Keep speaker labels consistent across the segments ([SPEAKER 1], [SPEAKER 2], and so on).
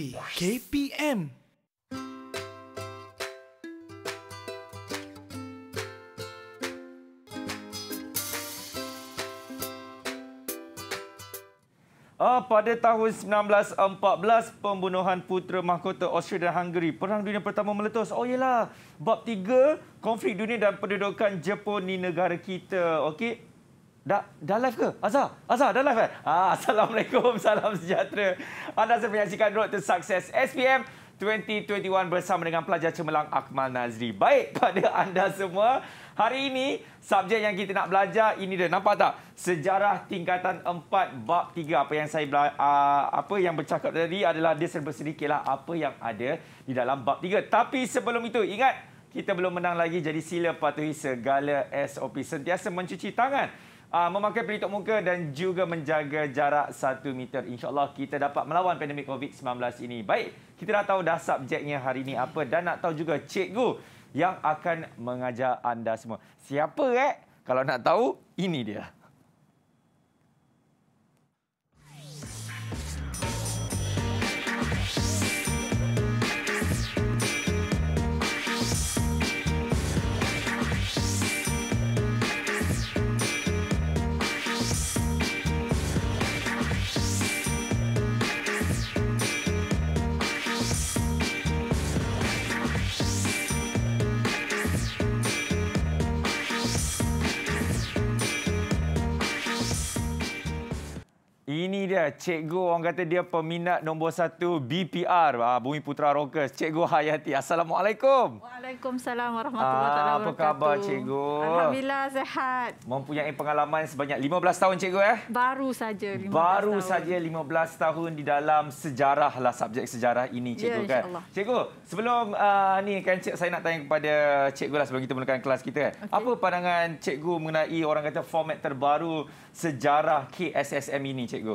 [SPEAKER 1] Navy KPM. Ah, pada tahun 1914, pembunuhan putera mahkota Austria dan Hungary. Perang Dunia Pertama meletus. Oh, iyalah. Bab tiga, konflik dunia dan pendudukan Jepun di negara kita. Okey, Dah, dah live ke? Azhar? Azhar, dah live kan? Ah, Assalamualaikum, salam sejahtera. Anda sedang menyaksikan Road to Success SPM 2021 bersama dengan pelajar cemerlang Akmal Nazri. Baik pada anda semua. Hari ini, subjek yang kita nak belajar ini dia. Nampak tak? Sejarah tingkatan 4, bab 3. Apa yang saya uh, apa yang bercakap tadi adalah dia serba sedikitlah apa yang ada di dalam bab 3. Tapi sebelum itu, ingat kita belum menang lagi. Jadi sila patuhi segala SOP. Sentiasa mencuci tangan uh, memakai pelitup muka dan juga menjaga jarak satu meter. InsyaAllah kita dapat melawan pandemik COVID-19 ini. Baik, kita dah tahu dah subjeknya hari ini apa dan nak tahu juga cikgu yang akan mengajar anda semua. Siapa eh? Kalau nak tahu, ini dia. ini dia cikgu orang kata dia peminat nombor satu BPR ah, Bumi Putra Rockers cikgu Hayati Assalamualaikum
[SPEAKER 2] Waalaikumsalam Warahmatullahi ah, Wabarakatuh apa khabar cikgu Alhamdulillah sehat
[SPEAKER 1] mempunyai pengalaman sebanyak 15 tahun cikgu eh
[SPEAKER 2] baru saja 15 baru
[SPEAKER 1] saja 15 tahun di dalam sejarah lah subjek sejarah ini cikgu ya, kan cikgu sebelum uh, ni kan cik, saya nak tanya kepada cikgu lah sebelum kita mulakan kelas kita kan? Eh? okay. apa pandangan cikgu mengenai orang kata format terbaru sejarah KSSM ini cikgu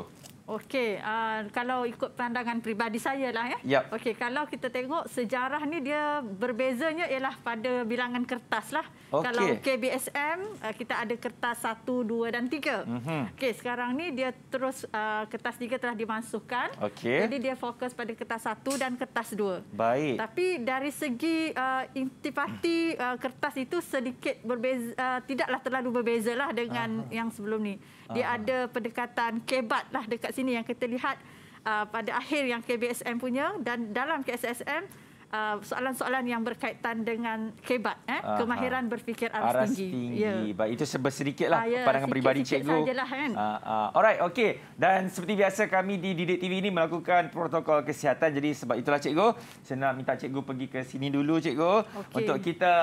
[SPEAKER 2] Okey, uh, kalau ikut pandangan pribadi saya lah eh. ya. Yep. Okey, kalau kita tengok sejarah ni dia berbezanya ialah pada bilangan kertas lah. Okay. Kalau KBSM uh, kita ada kertas satu, dua dan tiga. Mm-hmm. Okey, sekarang ni dia terus uh, kertas tiga telah dimasukkan. Okey. Jadi dia fokus pada kertas satu dan kertas dua. Baik. Tapi dari segi uh, intipati uh, kertas itu sedikit berbeza uh, tidaklah terlalu berbeza lah dengan uh-huh. yang sebelum ni. Dia uh. ada pendekatan kebat lah dekat sini yang kita lihat uh, pada akhir yang KBSM punya dan dalam KSSM uh, ah, soalan-soalan yang berkaitan dengan kebat, eh? kemahiran uh. berfikir aras, aras tinggi. tinggi. Yeah.
[SPEAKER 1] Baik, itu sebesedikit lah uh, yeah, ya, pandangan sikit, peribadi sikit cikgu. Sajalah, kan? uh, uh. Alright, okay. Dan seperti biasa kami di Didik TV ini melakukan protokol kesihatan. Jadi sebab itulah cikgu, saya nak minta cikgu pergi ke sini dulu cikgu. Okay. Untuk kita,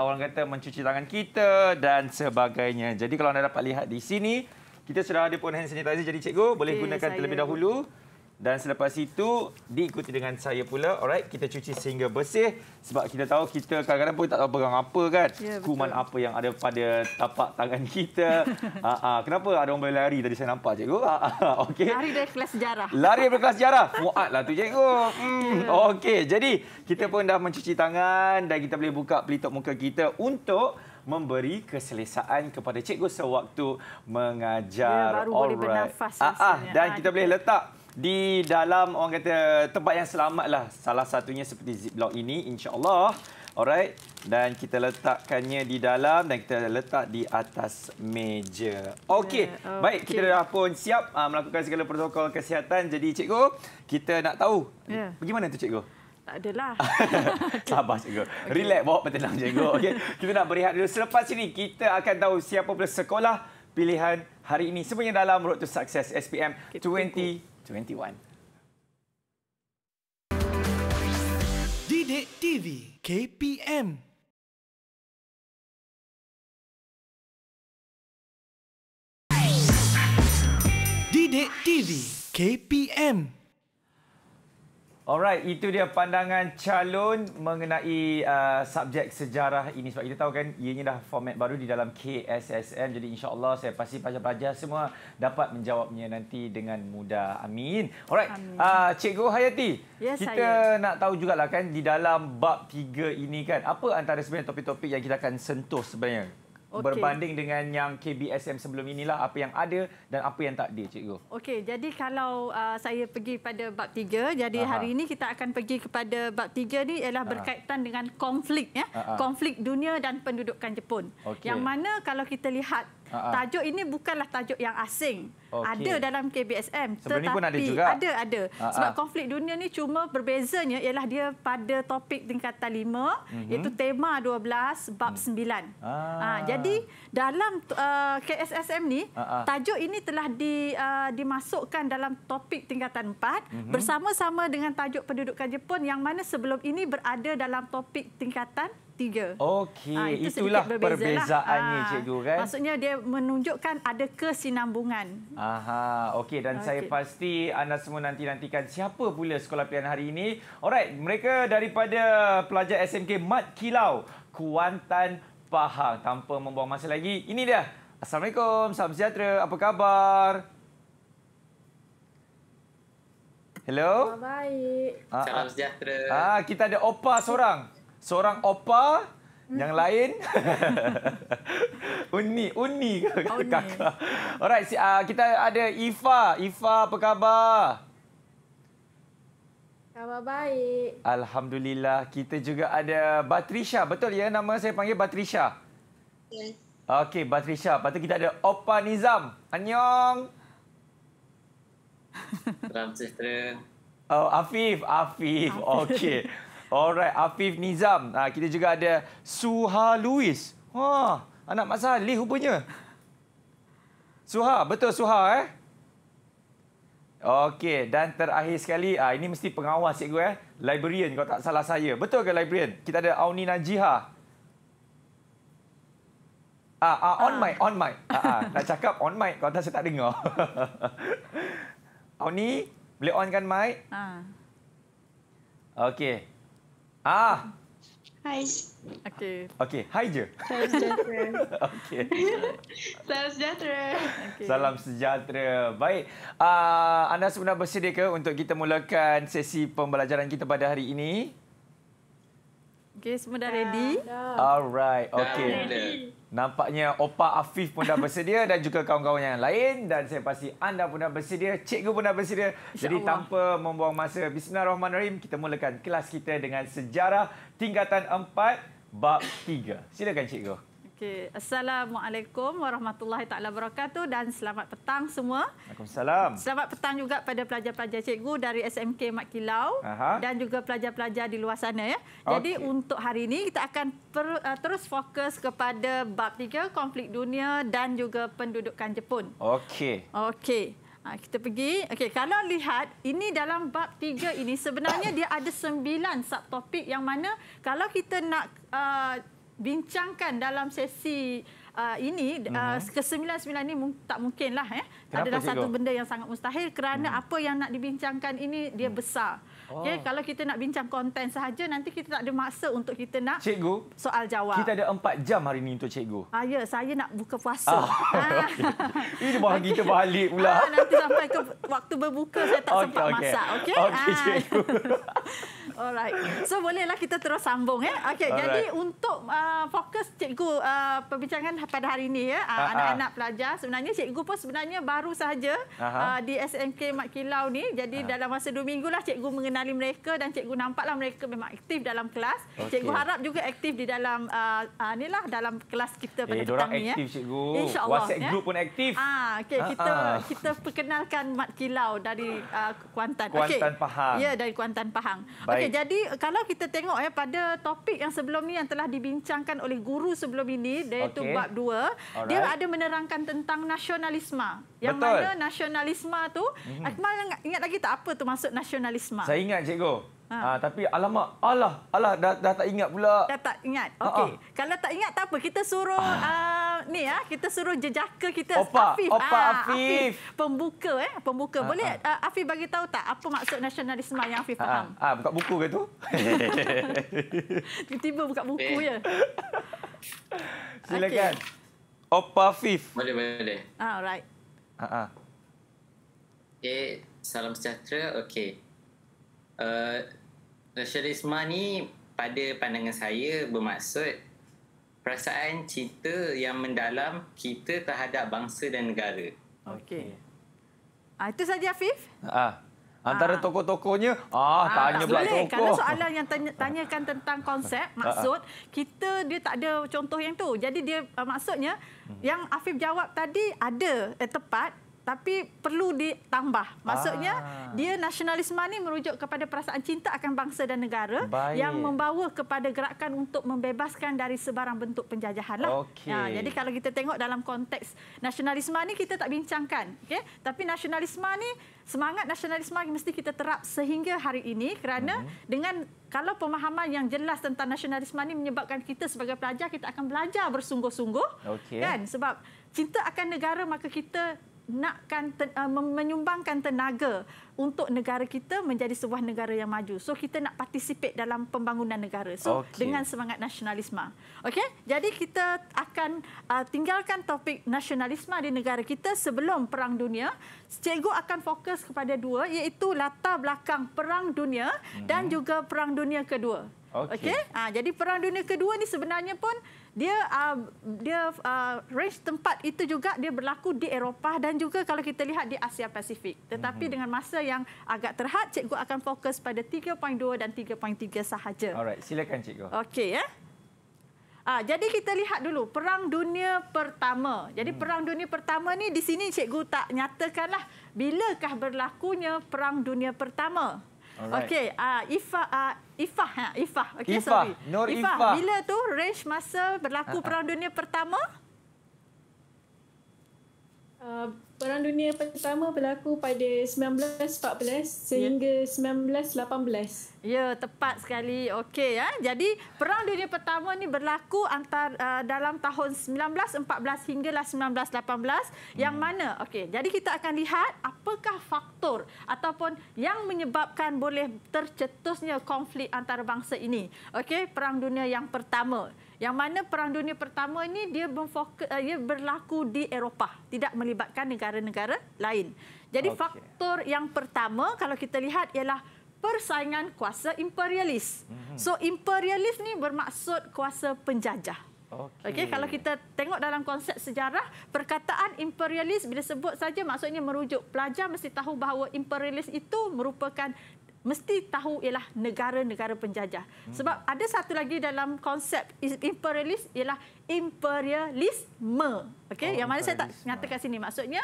[SPEAKER 1] orang kata mencuci tangan kita dan sebagainya. Jadi kalau anda dapat lihat di sini, kita sudah ada pun hand sanitizer jadi cikgu boleh okay, gunakan saya. terlebih dahulu. Dan selepas itu diikuti dengan saya pula. Alright, kita cuci sehingga bersih sebab kita tahu kita kadang-kadang pun tak tahu pegang apa kan. Yeah, ya, Kuman betul. apa yang ada pada tapak tangan kita. uh, uh, kenapa ada orang boleh lari tadi saya nampak cikgu? Uh, ah, uh, okay. Lari
[SPEAKER 2] dari kelas sejarah.
[SPEAKER 1] Lari dari kelas sejarah. Muatlah tu cikgu. Hmm. Yeah. Okey, jadi kita pun dah mencuci tangan dan kita boleh buka pelitup muka kita untuk memberi keselesaan kepada cikgu sewaktu mengajar. Ya, baru boleh right. bernafas. Ah, ah, dan ha, kita boleh letak di dalam orang kata tempat yang selamat lah. salah satunya seperti ziplock lock ini insyaallah alright dan kita letakkannya di dalam dan kita letak di atas meja okey yeah, okay. baik kita dah pun siap ah, melakukan segala protokol kesihatan jadi cikgu kita nak tahu yeah. bagaimana tu cikgu tak adalah. Sabar cikgu. Okay. Relax bawa petenang cikgu. Okey. Kita nak berehat dulu. Selepas ini kita akan tahu siapa pula sekolah pilihan hari ini. Semuanya dalam Road to Success SPM kita 2021. Didik TV KPM Didik TV KPM Alright, itu dia pandangan calon mengenai uh, subjek sejarah ini. Sebab kita tahu kan, ianya dah format baru di dalam KSSM. Jadi insyaAllah saya pasti pelajar-pelajar semua dapat menjawabnya nanti dengan mudah. Amin. Alright, Amin. Uh, Cikgu Hayati. Ya, kita saya. nak tahu juga lah kan di dalam bab tiga ini kan. Apa antara sebenarnya topik-topik yang kita akan sentuh sebenarnya?
[SPEAKER 2] okay. berbanding
[SPEAKER 1] dengan yang KBSM sebelum inilah apa yang ada dan apa yang tak ada cikgu.
[SPEAKER 2] Okey, jadi kalau uh, saya pergi pada bab tiga, jadi Aha. hari ini kita akan pergi kepada bab tiga ni ialah berkaitan Aha. dengan konflik ya, Aha. konflik dunia dan pendudukan Jepun. Okay. Yang mana kalau kita lihat Aa. Ah, ah. Tajuk ini bukanlah tajuk yang asing. Okay. Ada dalam KBSM. Sebelum tetapi pun ada juga. Ada, ada. Aa. Ah, Sebab konflik dunia ni cuma berbezanya ialah dia pada topik tingkatan 5 mm -hmm. iaitu tema 12 bab 9.
[SPEAKER 1] Aa. Aa, jadi
[SPEAKER 2] dalam uh, KSSM ni Aa. tajuk ini telah di, uh, dimasukkan dalam topik tingkatan 4 mm -hmm. bersama-sama dengan tajuk pendudukan Jepun yang mana sebelum ini berada dalam topik tingkatan tiga.
[SPEAKER 1] Okey, ha, itu itulah lah. perbezaannya ha, cikgu kan. Maksudnya
[SPEAKER 2] dia menunjukkan ada kesinambungan.
[SPEAKER 1] Aha, okey dan okay. saya pasti anda semua nanti nantikan siapa pula sekolah pilihan hari ini. Alright, mereka daripada pelajar SMK Mat Kilau, Kuantan, Pahang. Tanpa membuang masa lagi, ini dia. Assalamualaikum, salam sejahtera. Apa khabar? Hello. Baik. Ah, salam sejahtera. Ah, kita ada Opa seorang seorang opa yang lain unni unni kakak alright si, uh, kita ada Ifa Ifa apa khabar
[SPEAKER 2] khabar baik
[SPEAKER 1] alhamdulillah kita juga ada Batrisha betul ya nama saya panggil Batrisha yes okey Batrisha patut kita ada Opa Nizam annyeong salam sejahtera oh Afif Afif, Afif. okey Alright, Afif Nizam. Ha, kita juga ada Suha Luis. Wah, ha, anak Mak Salih rupanya. Suha, betul Suha eh? Okey, dan terakhir sekali, ha, ini mesti pengawas cikgu eh. Librarian kalau tak salah saya. Betul ke librarian? Kita ada Auni Najiha. Ah, ah, on ah. mic, on mic. Ah, ah, nak cakap on mic, kalau tak saya tak dengar. Auni, boleh onkan mic? Ah. Okey, Ah.
[SPEAKER 2] Hai. Okey.
[SPEAKER 1] Okey, hai je. Salam sejahtera. Okey.
[SPEAKER 2] Salam sejahtera. Okay. Salam
[SPEAKER 1] sejahtera. Baik. Uh, anda sebenarnya bersedia ke untuk kita mulakan sesi pembelajaran kita pada hari ini?
[SPEAKER 2] Okey, semua dah ah, ready?
[SPEAKER 1] Alright. Okey. Nampaknya Opa Afif pun dah bersedia dan juga kawan-kawan yang lain. Dan saya pasti anda pun dah bersedia, cikgu pun dah bersedia. Jadi tanpa membuang masa, Bismillahirrahmanirrahim. Kita mulakan kelas kita dengan sejarah tingkatan 4, bab 3. Silakan cikgu.
[SPEAKER 2] Okey. Assalamualaikum warahmatullahi taala wabarakatuh dan selamat petang semua.
[SPEAKER 1] Assalamualaikum. Selamat
[SPEAKER 2] petang juga pada pelajar-pelajar cikgu dari SMK Mat Kilau Aha. dan juga pelajar-pelajar di luar sana ya. Jadi okay. untuk hari ini kita akan per, uh, terus fokus kepada bab 3 konflik dunia dan juga pendudukan Jepun.
[SPEAKER 1] Okey.
[SPEAKER 2] Okey. Ha, kita pergi. Okey, kalau lihat ini dalam bab tiga ini sebenarnya dia ada sembilan subtopik yang mana kalau kita nak uh, bincangkan dalam sesi uh, ini uh, mhm. kesembilan-sembilan ini tak mungkinlah eh Kenapa adalah cikgu? satu benda yang sangat mustahil kerana hmm. apa yang nak dibincangkan ini dia hmm. besar. Ya, oh. Okay, kalau kita nak bincang konten sahaja nanti kita tak ada masa untuk kita nak cikgu, soal jawab. Kita
[SPEAKER 1] ada empat jam hari ini untuk cikgu.
[SPEAKER 2] Ah ya, saya nak buka puasa. Ah, okay.
[SPEAKER 1] Ah. ini bahagi kita balik pula. Ah,
[SPEAKER 2] nanti sampai ke waktu berbuka saya tak okay, sempat okay. masak. Okey. Okey ah. cikgu. Alright. So bolehlah kita terus sambung ya. Eh? Okey, jadi untuk uh, fokus cikgu uh, perbincangan pada hari ini ya, uh, ah, ah. anak-anak pelajar sebenarnya cikgu pun sebenarnya baru sahaja uh, di SMK Mat Kilau ni. Jadi Aha. dalam masa dua minggu lah cikgu mengenali mereka dan cikgu nampaklah mereka memang aktif dalam kelas. Okay. Cikgu harap juga aktif di dalam uh, uh, inilah dalam kelas kita pada eh, petang eh, ni ya. aktif cikgu. WhatsApp ya? group pun aktif. Ah, uh, ah, okey kita Aha. kita perkenalkan Mat Kilau dari uh, Kuantan. Kuantan okay. Pahang. Ya, dari Kuantan Pahang. Okey jadi kalau kita tengok ya pada topik yang sebelum ni yang telah dibincangkan oleh guru sebelum ini iaitu okay. bab dua, Alright. dia ada menerangkan tentang nasionalisme yang Betul. mana nasionalisme tu mm-hmm. ingat lagi tak apa tu maksud nasionalisme Saya ingat
[SPEAKER 1] cikgu Ha. Ha, tapi alamak, alah, alah dah, dah tak ingat pula. Dah
[SPEAKER 2] tak ingat. Okey. Kalau tak ingat tak apa, kita suruh ha. uh, ni ya, kita suruh jejaka kita Opa. Afif. Opa ha, Afif. Afif. Pembuka eh, pembuka. Ha. Boleh ha. Afif bagi tahu tak apa maksud nasionalisme yang Afif faham?
[SPEAKER 1] Ah, ha. ha. buka buku ke tu?
[SPEAKER 2] Tiba-tiba buka buku ya.
[SPEAKER 1] Silakan. Okay. Opa Afif. Boleh, boleh. Ha, alright. Ha ah. Okay. Eh, salam sejahtera. Okey. Uh, Nasionalisme ni pada pandangan saya bermaksud perasaan cinta yang mendalam kita terhadap bangsa dan negara.
[SPEAKER 2] Okey. Ah, itu saja Afif?
[SPEAKER 1] Ah. Antara ah. tokoh-tokohnya, ah, ah tanya pula tokoh. Kalau soalan
[SPEAKER 2] yang tanya, tanyakan tentang konsep, ah, ah. maksud, ah. kita dia tak ada contoh yang tu. Jadi dia ah, maksudnya, hmm. yang Afif jawab tadi ada eh, tepat, tapi perlu ditambah. Maksudnya ah. dia nasionalisme ni merujuk kepada perasaan cinta akan bangsa dan negara Baik. yang membawa kepada gerakan untuk membebaskan dari sebarang bentuk penjajahan lah. Okay. Ya, jadi kalau kita tengok dalam konteks nasionalisme ni kita tak bincangkan, okay? Tapi nasionalisme ni semangat nasionalisme ni mesti kita terap sehingga hari ini kerana hmm. dengan kalau pemahaman yang jelas tentang nasionalisme ni menyebabkan kita sebagai pelajar kita akan belajar bersungguh-sungguh, okay. kan? Sebab cinta akan negara maka kita nakkan uh, menyumbangkan tenaga untuk negara kita menjadi sebuah negara yang maju. So kita nak participate dalam pembangunan negara. So okay. dengan semangat nasionalisme. Okey. Jadi kita akan uh, tinggalkan topik nasionalisme di negara kita sebelum Perang Dunia. Cikgu akan fokus kepada dua iaitu latar belakang Perang Dunia hmm. dan mhm. juga Perang Dunia Kedua. Okey. Okay? Uh, ah, jadi Perang Dunia Kedua ni sebenarnya pun dia uh, dia uh, ah, range tempat itu juga dia berlaku di Eropah dan juga kalau kita lihat di Asia Pasifik. Tetapi mm-hmm. dengan masa yang agak terhad, cikgu akan fokus pada 3.2 dan 3.3 sahaja. Alright,
[SPEAKER 1] silakan cikgu.
[SPEAKER 2] Okey ya. Eh? Ah, jadi kita lihat dulu Perang Dunia Pertama. Jadi hmm. Perang Dunia Pertama ni di sini cikgu tak nyatakanlah bilakah berlakunya Perang Dunia Pertama. Alright. Okay, uh, Ifa, uh, Ifa, ha, Ifa, okay, Ifa, sorry. Nur Ifa, Ifa. Bila tu range masa berlaku ah, ah. Perang Dunia Pertama? Uh, Perang Dunia pertama berlaku pada 1914 sehingga yeah. Ya. 1918. Ya, tepat sekali. Okey ya. Jadi Perang Dunia pertama ni berlaku antar uh, dalam tahun 1914 hinggalah 1918 hmm. yang mana? Okey, jadi kita akan lihat apakah faktor ataupun yang menyebabkan boleh tercetusnya konflik antarabangsa ini. Okey, Perang Dunia yang pertama. Yang mana Perang Dunia pertama ini dia berfokus, uh, dia berlaku di Eropah, tidak melibatkan negara negara-negara lain. Jadi okay. faktor yang pertama kalau kita lihat ialah persaingan kuasa imperialis. Mhm. So imperialis ni bermaksud kuasa penjajah. Okey okay, kalau kita tengok dalam konsep sejarah perkataan imperialis bila sebut saja maksudnya merujuk pelajar mesti tahu bahawa imperialis itu merupakan mesti tahu ialah negara-negara penjajah. Hmm. Sebab ada satu lagi dalam konsep imperialis ialah imperialisme. Okey, oh, yang mana saya tak nyata kat sini. Maksudnya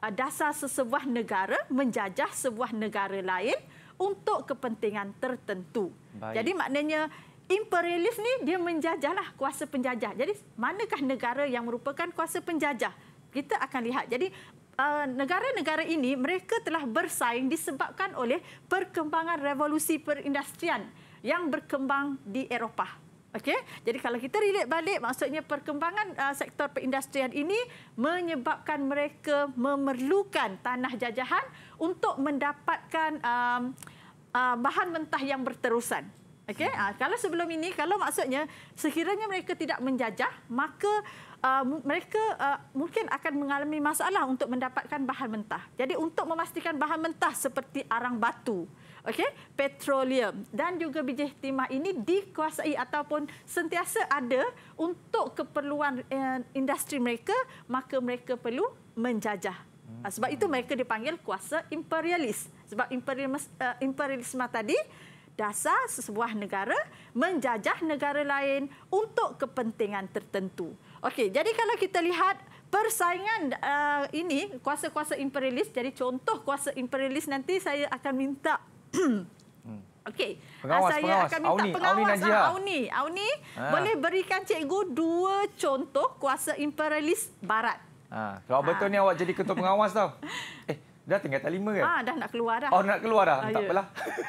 [SPEAKER 2] uh, dasar sesebuah negara menjajah sebuah negara lain untuk kepentingan tertentu. Baik. Jadi maknanya imperialis ni dia menjajahlah kuasa penjajah. Jadi manakah negara yang merupakan kuasa penjajah? Kita akan lihat. Jadi Eh, negara-negara uh, ini mereka telah bersaing disebabkan oleh perkembangan revolusi perindustrian yang berkembang di Eropah. Okey. Jadi kalau kita rilek balik maksudnya perkembangan uh, sektor perindustrian ini menyebabkan mereka memerlukan tanah jajahan untuk mendapatkan um, uh, bahan mentah yang berterusan. Okey. Uh, kalau sebelum ini kalau maksudnya sekiranya mereka tidak menjajah maka uh, mereka uh, mungkin akan mengalami masalah untuk mendapatkan bahan mentah. Jadi untuk memastikan bahan mentah seperti arang batu, okay, petroleum dan juga biji timah ini dikuasai ataupun sentiasa ada untuk keperluan eh, industri mereka, maka mereka perlu menjajah. Hmm. Ah, sebab itu mereka dipanggil kuasa imperialis. Sebab imperialisme, uh, imperialisme tadi dasar sebuah negara menjajah negara lain untuk kepentingan tertentu. Okey, jadi kalau kita lihat persaingan uh, ini kuasa-kuasa imperialis jadi contoh kuasa imperialis nanti saya akan minta hmm. okey uh, saya pengawas. akan minta Auni, pengawas ah, Auni Auni, Auni ah. ha. boleh berikan cikgu dua contoh kuasa imperialis barat
[SPEAKER 1] ha. kalau betul ni awak jadi ketua pengawas tau eh dah tinggal tak lima kan? Ah,
[SPEAKER 2] dah nak keluar dah oh nak keluar dah ha, tak ya. apalah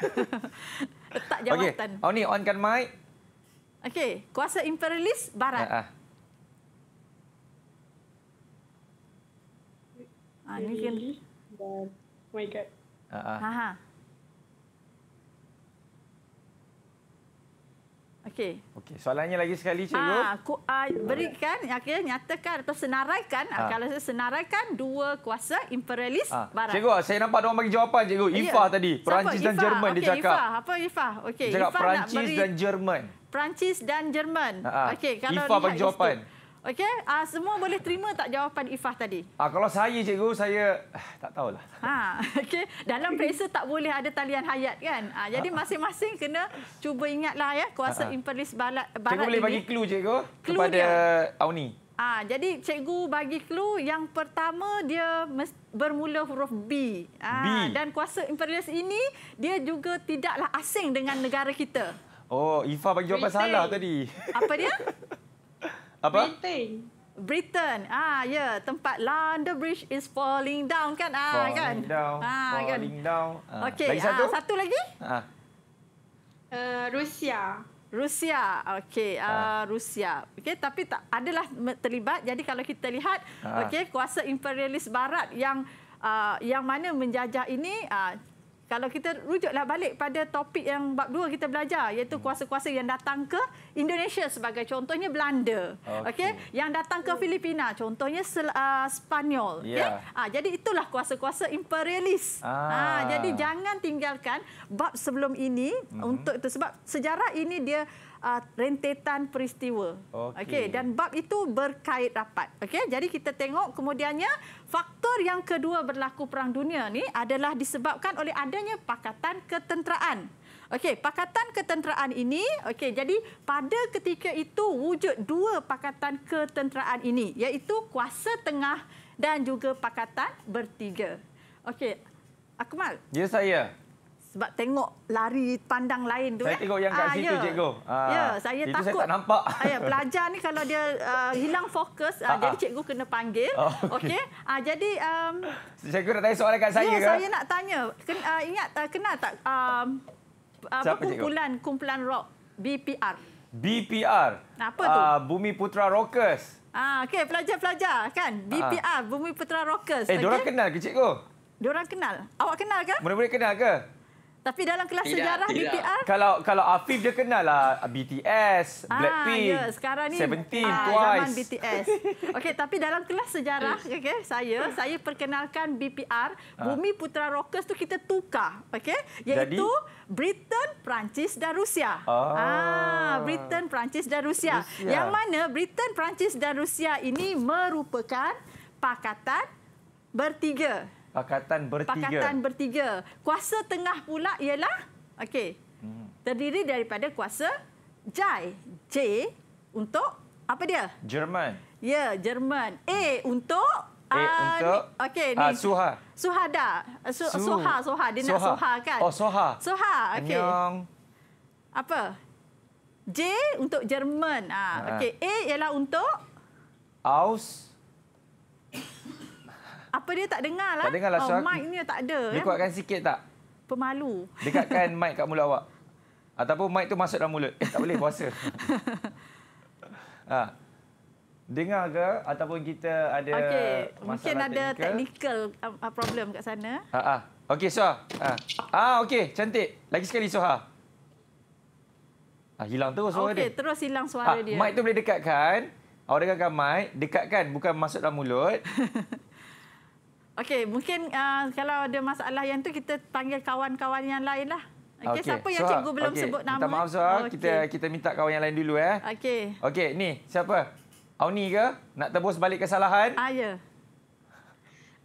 [SPEAKER 2] letak jawatan
[SPEAKER 1] okey Auni onkan mic
[SPEAKER 2] okey kuasa imperialis barat ha, ha. Ha, ni kan. Dan oh my god. Ha ah, ah. ha. Okey.
[SPEAKER 1] Okey, soalannya lagi sekali cikgu. Ha,
[SPEAKER 2] ku, uh, berikan okay, nyatakan atau senaraikan ha. kalau saya senaraikan dua kuasa imperialis ha. barat. Cikgu,
[SPEAKER 1] saya nampak dia bagi jawapan cikgu. Ifah ya. tadi, Perancis dan Jerman okay, dia cakap. Ifah,
[SPEAKER 2] apa Ifah? Okey, Ifah Perancis dan Jerman. Perancis dan Jerman. Okey, kalau Ifah bagi jawapan. Itu. Okey, uh, semua boleh terima tak jawapan Ifah tadi?
[SPEAKER 1] Ah uh, kalau saya cikgu, saya uh, tak tahulah.
[SPEAKER 2] Ha, okey. Dalam periksa tak boleh ada talian hayat kan? Uh, jadi ah. masing-masing kena cuba ingatlah ya kuasa uh, uh. imperialis balat balat cikgu ini. boleh bagi
[SPEAKER 1] clue cikgu clue kepada Auni.
[SPEAKER 2] Ah uh, jadi cikgu bagi clue yang pertama dia bermula huruf B. Uh, B. dan kuasa imperialis ini dia juga tidaklah asing dengan negara kita.
[SPEAKER 1] Oh, Ifah bagi jawapan Retail. salah tadi. Apa dia? Apa?
[SPEAKER 2] Britain. Britain. Ah, ya, yeah. tempat London Bridge is falling down kan? Ah, falling kan? Down, ah, falling kan. Falling
[SPEAKER 1] down. Ah. Okay. Lagi ah, satu? Ah, satu lagi? Ah.
[SPEAKER 2] Uh, Rusia. Rusia. Okey, uh, ah. Rusia. Okey, tapi tak adalah terlibat. Jadi kalau kita lihat, ah. okey, kuasa imperialis barat yang Uh, yang mana menjajah ini uh, kalau kita rujuklah balik pada topik yang bab dua kita belajar iaitu hmm. kuasa-kuasa yang datang ke Indonesia sebagai contohnya Belanda okey okay? yang datang ke Filipina contohnya uh, Spanyol okey yeah. Ya. ha, jadi itulah kuasa-kuasa imperialis ah. ha, jadi jangan tinggalkan bab sebelum ini mm-hmm. untuk itu sebab sejarah ini dia uh, rentetan peristiwa. Okey. Okay. Dan bab itu berkait rapat. Okey. Jadi kita tengok kemudiannya faktor yang kedua berlaku perang dunia ni adalah disebabkan oleh adanya pakatan ketenteraan. Okey, pakatan ketenteraan ini, okey, jadi pada ketika itu wujud dua pakatan ketenteraan ini, iaitu kuasa tengah dan juga pakatan bertiga. Okey, Akmal. Ya, saya sebab tengok lari pandang lain tu. Saya eh. tengok yang kat ah, situ, ya. cikgu.
[SPEAKER 1] Ah, ya, saya situ takut. Situ saya tak nampak. Ah, ya, pelajar
[SPEAKER 2] ni kalau dia uh, hilang fokus, ah, ah jadi ah. cikgu kena panggil. Oh, okay. Okay. Ah, jadi... Um,
[SPEAKER 1] cikgu nak tanya soalan kat saya ya, ke? Ya, saya
[SPEAKER 2] nak tanya. Ken, uh, ingat, uh, kenal tak um, apa kumpulan, kumpulan rock BPR?
[SPEAKER 1] BPR? Apa tu? Uh, Bumi Putra Rockers.
[SPEAKER 2] Ah, okay, pelajar-pelajar kan? BPR, ah. Bumi Putra Rockers. Eh, okay. diorang
[SPEAKER 1] kenal ke cikgu?
[SPEAKER 2] Diorang kenal. Awak kenal ke?
[SPEAKER 1] Mereka kenal ke?
[SPEAKER 2] Tapi dalam kelas tidak, sejarah tidak. BTR?
[SPEAKER 1] Kalau kalau Afif dia kenal lah BTS, ah, Blackpink. ya, sekarang ni Seventeen, ah, Twice. Zaman BTS.
[SPEAKER 2] Okey, tapi dalam kelas sejarah, okey, saya saya perkenalkan BPR, ah. Bumi Putra Rockers tu kita tukar, okey? Iaitu Jadi, Britain, Perancis dan Rusia. Ah, ah Britain, Perancis dan Rusia. Rusia. Yang mana Britain, Perancis dan Rusia ini merupakan pakatan bertiga.
[SPEAKER 1] Pakatan bertiga. Pakatan
[SPEAKER 2] bertiga. Kuasa tengah pula ialah okey. Hmm. Terdiri daripada kuasa J, J untuk apa dia? Jerman. Ya, Jerman. A hmm. untuk A untuk uh, okey ah, ni. Uh, Suha. Suhada. Eh, Su, Su. Suha, Suha. Dia Suha. nak Suha kan? Oh, Suha. Suha, okey. Apa? J untuk Jerman. Ah, uh, okey. A ialah untuk
[SPEAKER 1] Aus.
[SPEAKER 2] Apa dia tak dengar lah. Tak dengar lah. Oh, aku... mic ni tak ada. Dekatkan eh. sikit tak? Pemalu.
[SPEAKER 1] Dekatkan mic kat mulut awak. Ataupun mic tu masuk dalam mulut. Eh, tak boleh puasa. ha. Dengar ke ataupun kita ada okay. masalah Mungkin ada technical,
[SPEAKER 2] um, uh, problem kat sana.
[SPEAKER 1] Ha ah. Okey, Soha. Ha. Ah, okey. Cantik. Lagi sekali, Soha. Ah, hilang terus suara okay, dia. Okey,
[SPEAKER 2] terus hilang suara ha, dia. Mic tu
[SPEAKER 1] boleh dekatkan. Awak dekatkan mic. Dekatkan. Bukan masuk dalam mulut.
[SPEAKER 2] Okey, mungkin uh, kalau ada masalah yang tu kita panggil kawan-kawan yang lain lah. Okey, okay. siapa yang cikgu belum okay. sebut nama? Minta maaf, Zohar. Okay. Kita,
[SPEAKER 1] kita minta kawan yang lain dulu. eh. Okey. Okey, ni siapa? Auni ke? Nak tebus balik kesalahan?
[SPEAKER 2] Ah, ya.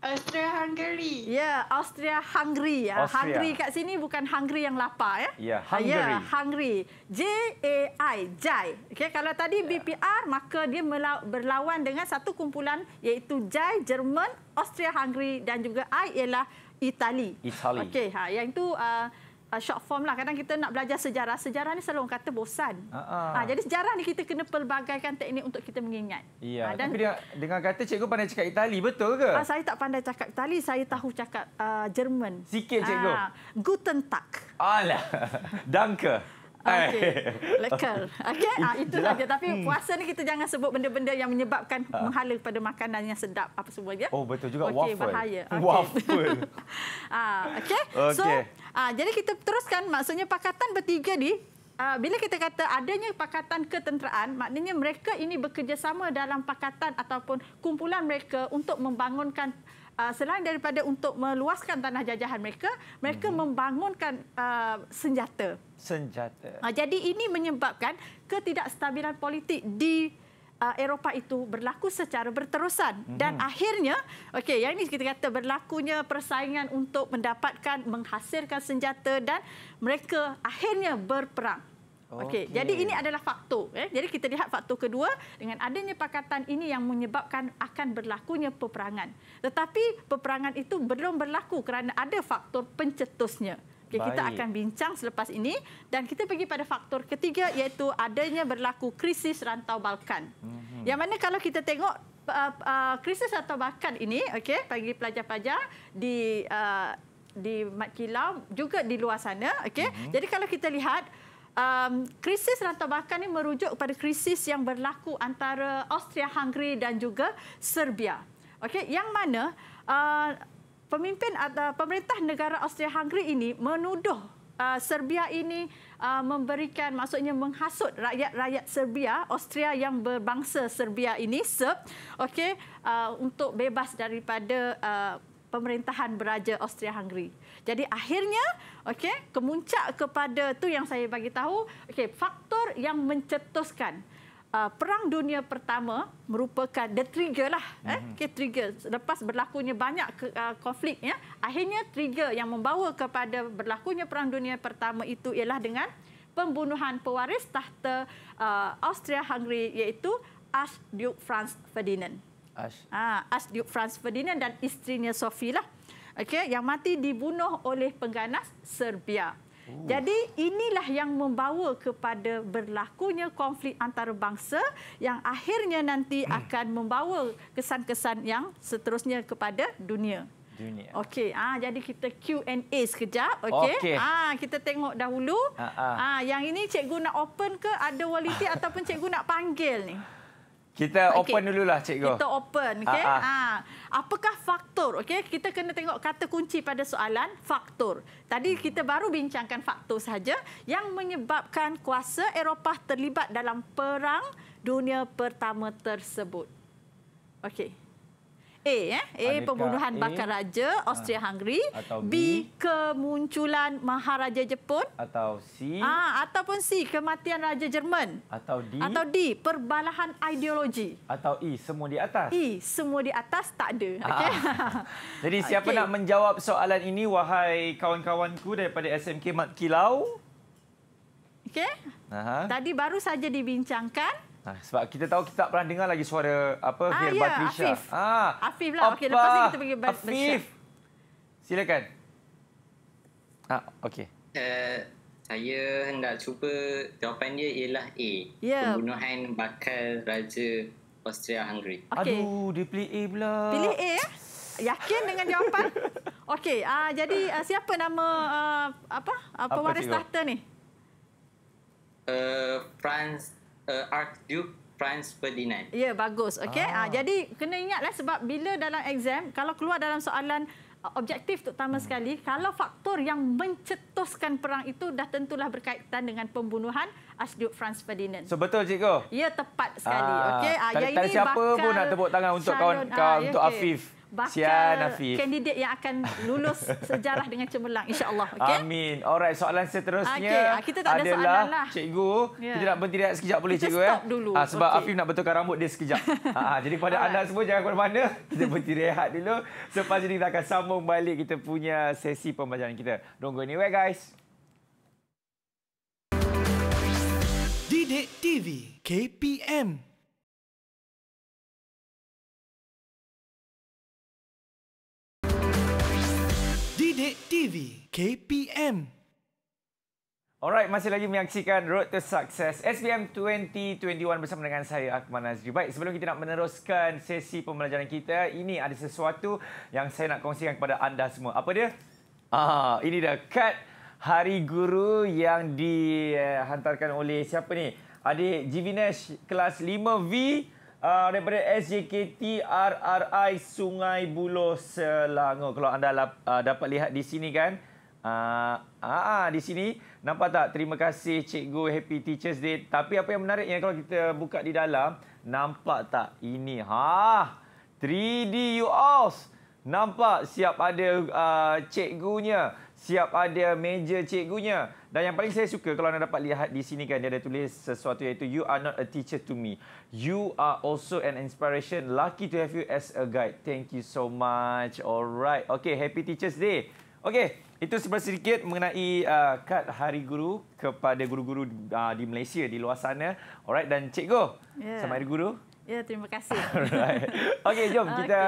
[SPEAKER 2] Austria-Hungary. Ya, yeah, Austria-Hungary. Ya, Austria. Hungary kat sini bukan Hungary yang lapar. Ya, yeah, hungry. Yeah, hungry. J-A-I, Jai. Okay, kalau tadi yeah. BPR, maka dia berlawan dengan satu kumpulan iaitu Jai, Jerman, Austria-Hungary dan juga I ialah Itali. Itali. Okay, ha, yang itu... Uh, uh, short form lah. Kadang kita nak belajar sejarah. Sejarah ni selalu orang kata bosan.
[SPEAKER 1] Uh-huh. Ha, jadi
[SPEAKER 2] sejarah ni kita kena pelbagaikan teknik untuk kita mengingat. Ya, ha, dan, tapi dia,
[SPEAKER 1] dengan kata cikgu pandai cakap Itali, betul ke? Uh,
[SPEAKER 2] saya tak pandai cakap Itali. Saya tahu cakap uh, Jerman. Sikit cikgu. Uh, guten
[SPEAKER 1] Tag. Alah, danke. Okey. Eh. Lekker.
[SPEAKER 2] Okey, ah, itu saja. Tapi hmm. puasa ni kita jangan sebut benda-benda yang menyebabkan ha. menghala kepada makanan yang sedap apa semua ya. Oh, betul juga okay, waffle. Okey, bahaya. Okay. Waffle. ah, okey. Okay. So, Ah, jadi kita teruskan maksudnya pakatan bertiga ni Uh, bila kita kata adanya pakatan ketenteraan, maknanya mereka ini bekerjasama dalam pakatan ataupun kumpulan mereka untuk membangunkan uh, selain daripada untuk meluaskan tanah jajahan mereka, mereka hmm. membangunkan uh, senjata.
[SPEAKER 1] Senjata.
[SPEAKER 2] Uh, jadi ini menyebabkan ketidakstabilan politik di uh, Eropah itu berlaku secara berterusan mm-hmm. dan akhirnya okey yang ini kita kata berlakunya persaingan untuk mendapatkan menghasilkan senjata dan mereka akhirnya berperang.
[SPEAKER 1] Okey, okay. jadi ini
[SPEAKER 2] adalah faktor eh. Jadi kita lihat faktor kedua dengan adanya pakatan ini yang menyebabkan akan berlakunya peperangan. Tetapi peperangan itu belum berlaku kerana ada faktor pencetusnya. Okey, kita akan bincang selepas ini dan kita pergi pada faktor ketiga iaitu adanya berlaku krisis rantau Balkan. Mm-hmm. Yang mana kalau kita tengok uh, uh, krisis rantau Balkan ini, okey, bagi pelajar-pelajar di uh, di Mat Kilau juga di luar sana, okey. Mm-hmm. Jadi kalau kita lihat Um, krisis rantau Balkan ini merujuk kepada krisis yang berlaku antara Austria-Hungary dan juga Serbia. Okey, yang mana uh, pemimpin atau pemerintah negara Austria-Hungary ini menuduh uh, Serbia ini uh, memberikan maksudnya menghasut rakyat-rakyat Serbia, Austria yang berbangsa Serbia ini Serb, okey, uh, untuk bebas daripada uh, pemerintahan beraja Austria-Hungary. Jadi akhirnya, okey, kemuncak kepada tu yang saya bagi tahu, okey, faktor yang mencetuskan uh, Perang Dunia Pertama merupakan the trigger lah, eh? okay, mhm. trigger. Lepas berlakunya banyak ke, uh, konflik, ya? akhirnya trigger yang membawa kepada berlakunya Perang Dunia Pertama itu ialah dengan pembunuhan pewaris tahta uh, Austria-Hungary iaitu Archduke Franz Ferdinand. Ash. Ah, Franz Ferdinand dan istrinya Sophie lah. okay yang mati dibunuh oleh pengganas Serbia. Oh. Jadi inilah yang membawa kepada berlakunya konflik antarabangsa yang akhirnya nanti hmm. akan membawa kesan-kesan yang seterusnya kepada dunia. Dunia. Okey, ah jadi kita Q&A sekejap, okey. Okay. Ah kita tengok dahulu. Ha, ha. Ah yang ini cikgu nak open ke ada Waliti ataupun cikgu nak panggil ni?
[SPEAKER 1] Kita open okay. dululah cikgu. Kita open okey. Ha, ah, ah. ha.
[SPEAKER 2] Ah. ha. Apakah faktor? Okey, kita kena tengok kata kunci pada soalan faktor. Tadi kita baru bincangkan faktor saja yang menyebabkan kuasa Eropah terlibat dalam perang dunia pertama tersebut. Okey. A eh, A Anika pembunuhan A, bakar raja ha, Austria Hungary, B, B kemunculan maharaja Jepun
[SPEAKER 1] atau C
[SPEAKER 2] ah ataupun C kematian raja Jerman atau D atau D perbalahan ideologi
[SPEAKER 1] atau E semua di atas. E
[SPEAKER 2] semua di atas tak ada. Ah. okay?
[SPEAKER 1] Jadi siapa okay. nak menjawab soalan ini wahai kawan-kawanku daripada SMK Mat Kilau? Okey.
[SPEAKER 2] Tadi baru saja dibincangkan
[SPEAKER 1] Ha, sebab kita tahu kita tak pernah dengar lagi suara apa ah, Fir ya, Patricia. Afif.
[SPEAKER 2] Ah, Afif lah. Okey, lepas ni kita pergi Afif. Afif.
[SPEAKER 1] Silakan. Ah, okey. Uh, saya hendak cuba jawapan dia ialah A. Yeah. Pembunuhan bakal Raja Austria Hungary.
[SPEAKER 2] Okay. Aduh, dia pilih A pula. Pilih A eh? Yakin dengan jawapan? okey, uh, jadi uh, siapa nama uh, apa? Uh, pewaris apa pewaris tahta ni?
[SPEAKER 1] Uh, eh, France uh, Archduke Franz Ferdinand.
[SPEAKER 2] Ya, bagus. Okey. Ah. Ha, jadi kena ingatlah sebab bila dalam exam kalau keluar dalam soalan uh, objektif terutama hmm. sekali kalau faktor yang mencetuskan perang itu dah tentulah berkaitan dengan pembunuhan Asduk Franz Ferdinand. So betul cikgu? Ya tepat sekali. Ah, okey, ah, ya ini siapa bakal pun nak tepuk tangan untuk calon, kawan aa, ya, untuk okay. Afif bakal kandidat yang akan lulus sejarah dengan cemerlang insyaallah okey
[SPEAKER 1] amin alright soalan seterusnya okay. Ah, kita tak ada adalah lah. cikgu yeah. kita nak berhenti dekat sekejap boleh kita cikgu stop eh dulu. Ha, sebab okay. afif nak betulkan rambut dia sekejap ha, jadi pada anda semua jangan ke mana kita berhenti rehat dulu selepas ini kita akan sambung balik kita punya sesi pembelajaran kita Tunggu go anywhere guys didik tv kpm Sidik TV KPM Alright, masih lagi menyaksikan Road to Success SPM 2021 bersama dengan saya, Akmal Nazri. Baik, sebelum kita nak meneruskan sesi pembelajaran kita, ini ada sesuatu yang saya nak kongsikan kepada anda semua. Apa dia? Ah, ini dah kad Hari Guru yang dihantarkan oleh siapa ni? Adik Jivinesh kelas 5V uh, daripada SJKT RRI Sungai Buloh Selangor. Kalau anda lap, uh, dapat lihat di sini kan. Uh, uh, uh, di sini nampak tak terima kasih cikgu Happy Teachers Day. Tapi apa yang menarik yang kalau kita buka di dalam nampak tak ini ha 3D you UOS nampak siap ada uh, cikgunya, siap ada meja cikgunya. Dan yang paling saya suka kalau anda dapat lihat di sini kan dia ada tulis sesuatu iaitu you are not a teacher to me. You are also an inspiration. Lucky to have you as a guide. Thank you so much. Alright. Okay, happy teachers day. Okay, itu sedikit mengenai uh, kad Hari Guru kepada guru-guru uh, di Malaysia di luar sana. Alright dan cikgu. Yeah. sama Hari Guru.
[SPEAKER 2] Ya, terima kasih.
[SPEAKER 1] Okay. jom kita,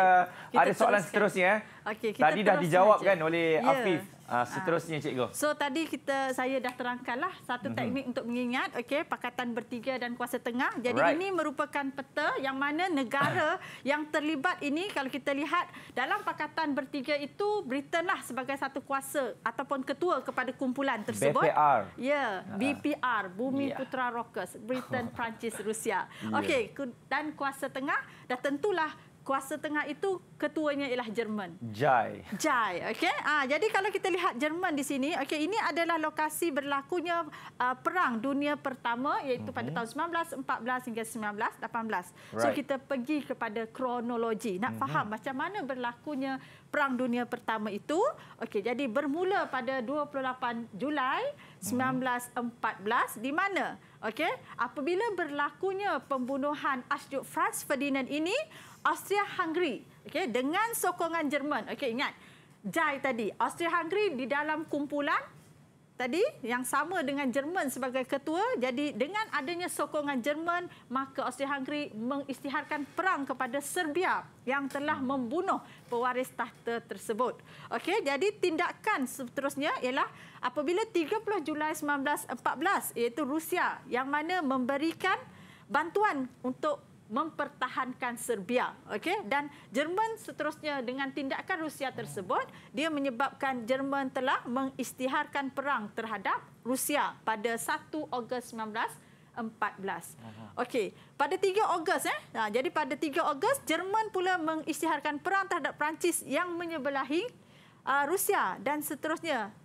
[SPEAKER 1] okay. kita ada teruskan. soalan seterusnya. Eh.
[SPEAKER 2] Okay, kita Tadi dah dijawab aja. kan oleh yeah. Afif.
[SPEAKER 1] Uh, seterusnya cikgu. So
[SPEAKER 2] tadi kita saya dah terangkanlah satu mhm. teknik mm -hmm. untuk mengingat okey pakatan bertiga dan kuasa tengah. Jadi right. ini merupakan peta yang mana negara yang terlibat ini kalau kita lihat dalam pakatan bertiga itu Britainlah sebagai satu kuasa ataupun ketua kepada kumpulan tersebut. Ya, yeah, BPR Bumi yeah. Putera Rokas, Britain, Perancis, Rusia. Yeah. Okey, dan kuasa tengah dah tentulah kuasa tengah itu ketuanya ialah Jerman. Jai. Jai, okey. Ah, jadi kalau kita lihat Jerman di sini, okey, ini adalah lokasi berlakunya uh, perang dunia pertama iaitu pada mm -hmm. tahun 1914 hingga 1918. Right. So kita pergi kepada kronologi. Nak mm -hmm. faham macam mana berlakunya perang dunia pertama itu? Okey, jadi bermula pada 28 Julai 1914 mm -hmm. di mana? Okey, apabila berlakunya pembunuhan Archduke Franz Ferdinand ini, Austria-Hungary okey dengan sokongan Jerman okey ingat Jai tadi Austria-Hungary di dalam kumpulan tadi yang sama dengan Jerman sebagai ketua jadi dengan adanya sokongan Jerman maka Austria-Hungary mengisytiharkan perang kepada Serbia yang telah membunuh pewaris tahta tersebut. Okey, jadi tindakan seterusnya ialah apabila 30 Julai 1914 iaitu Rusia yang mana memberikan bantuan untuk mempertahankan Serbia okey dan Jerman seterusnya dengan tindakan Rusia tersebut dia menyebabkan Jerman telah mengistiharkan perang terhadap Rusia pada 1 Ogos 1914 okey pada 3 Ogos eh nah, ha, jadi pada 3 Ogos Jerman pula mengisytiharkan perang terhadap Perancis yang menyebelahi uh, Rusia dan seterusnya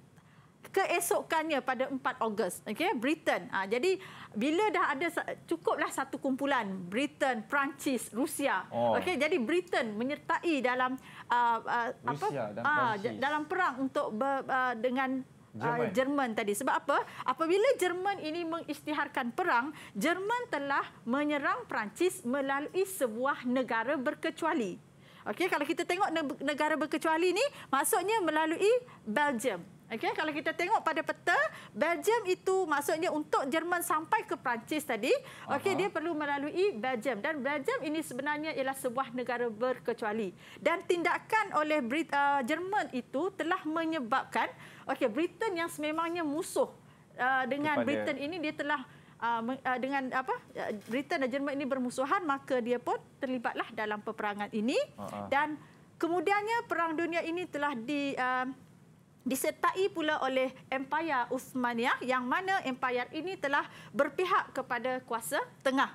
[SPEAKER 2] keesokannya pada 4 Ogos okey Britain ha, jadi bila dah ada cukuplah satu kumpulan Britain Perancis Rusia oh. okey jadi Britain menyertai dalam uh, uh, Rusia apa dan uh, dalam perang untuk ber, uh, dengan Jerman uh, tadi sebab apa apabila Jerman ini mengisytiharkan perang Jerman telah menyerang Perancis melalui sebuah negara berkecuali okey kalau kita tengok negara berkecuali ni maksudnya melalui Belgium Okay, kalau kita tengok pada peta, Belgium itu maksudnya untuk Jerman sampai ke Perancis tadi, okey dia perlu melalui Belgium dan Belgium ini sebenarnya ialah sebuah negara berkecuali dan tindakan oleh Brit uh, Jerman itu telah menyebabkan okay, Britain yang sememangnya musuh uh, dengan Kepada... Britain ini dia telah uh, uh dengan apa uh, Britain dan Jerman ini bermusuhan maka dia pun terlibatlah dalam peperangan ini uh-huh. dan kemudiannya perang dunia ini telah di uh, disertai pula oleh Empayar Uthmaniyah yang mana empayar ini telah berpihak kepada kuasa tengah.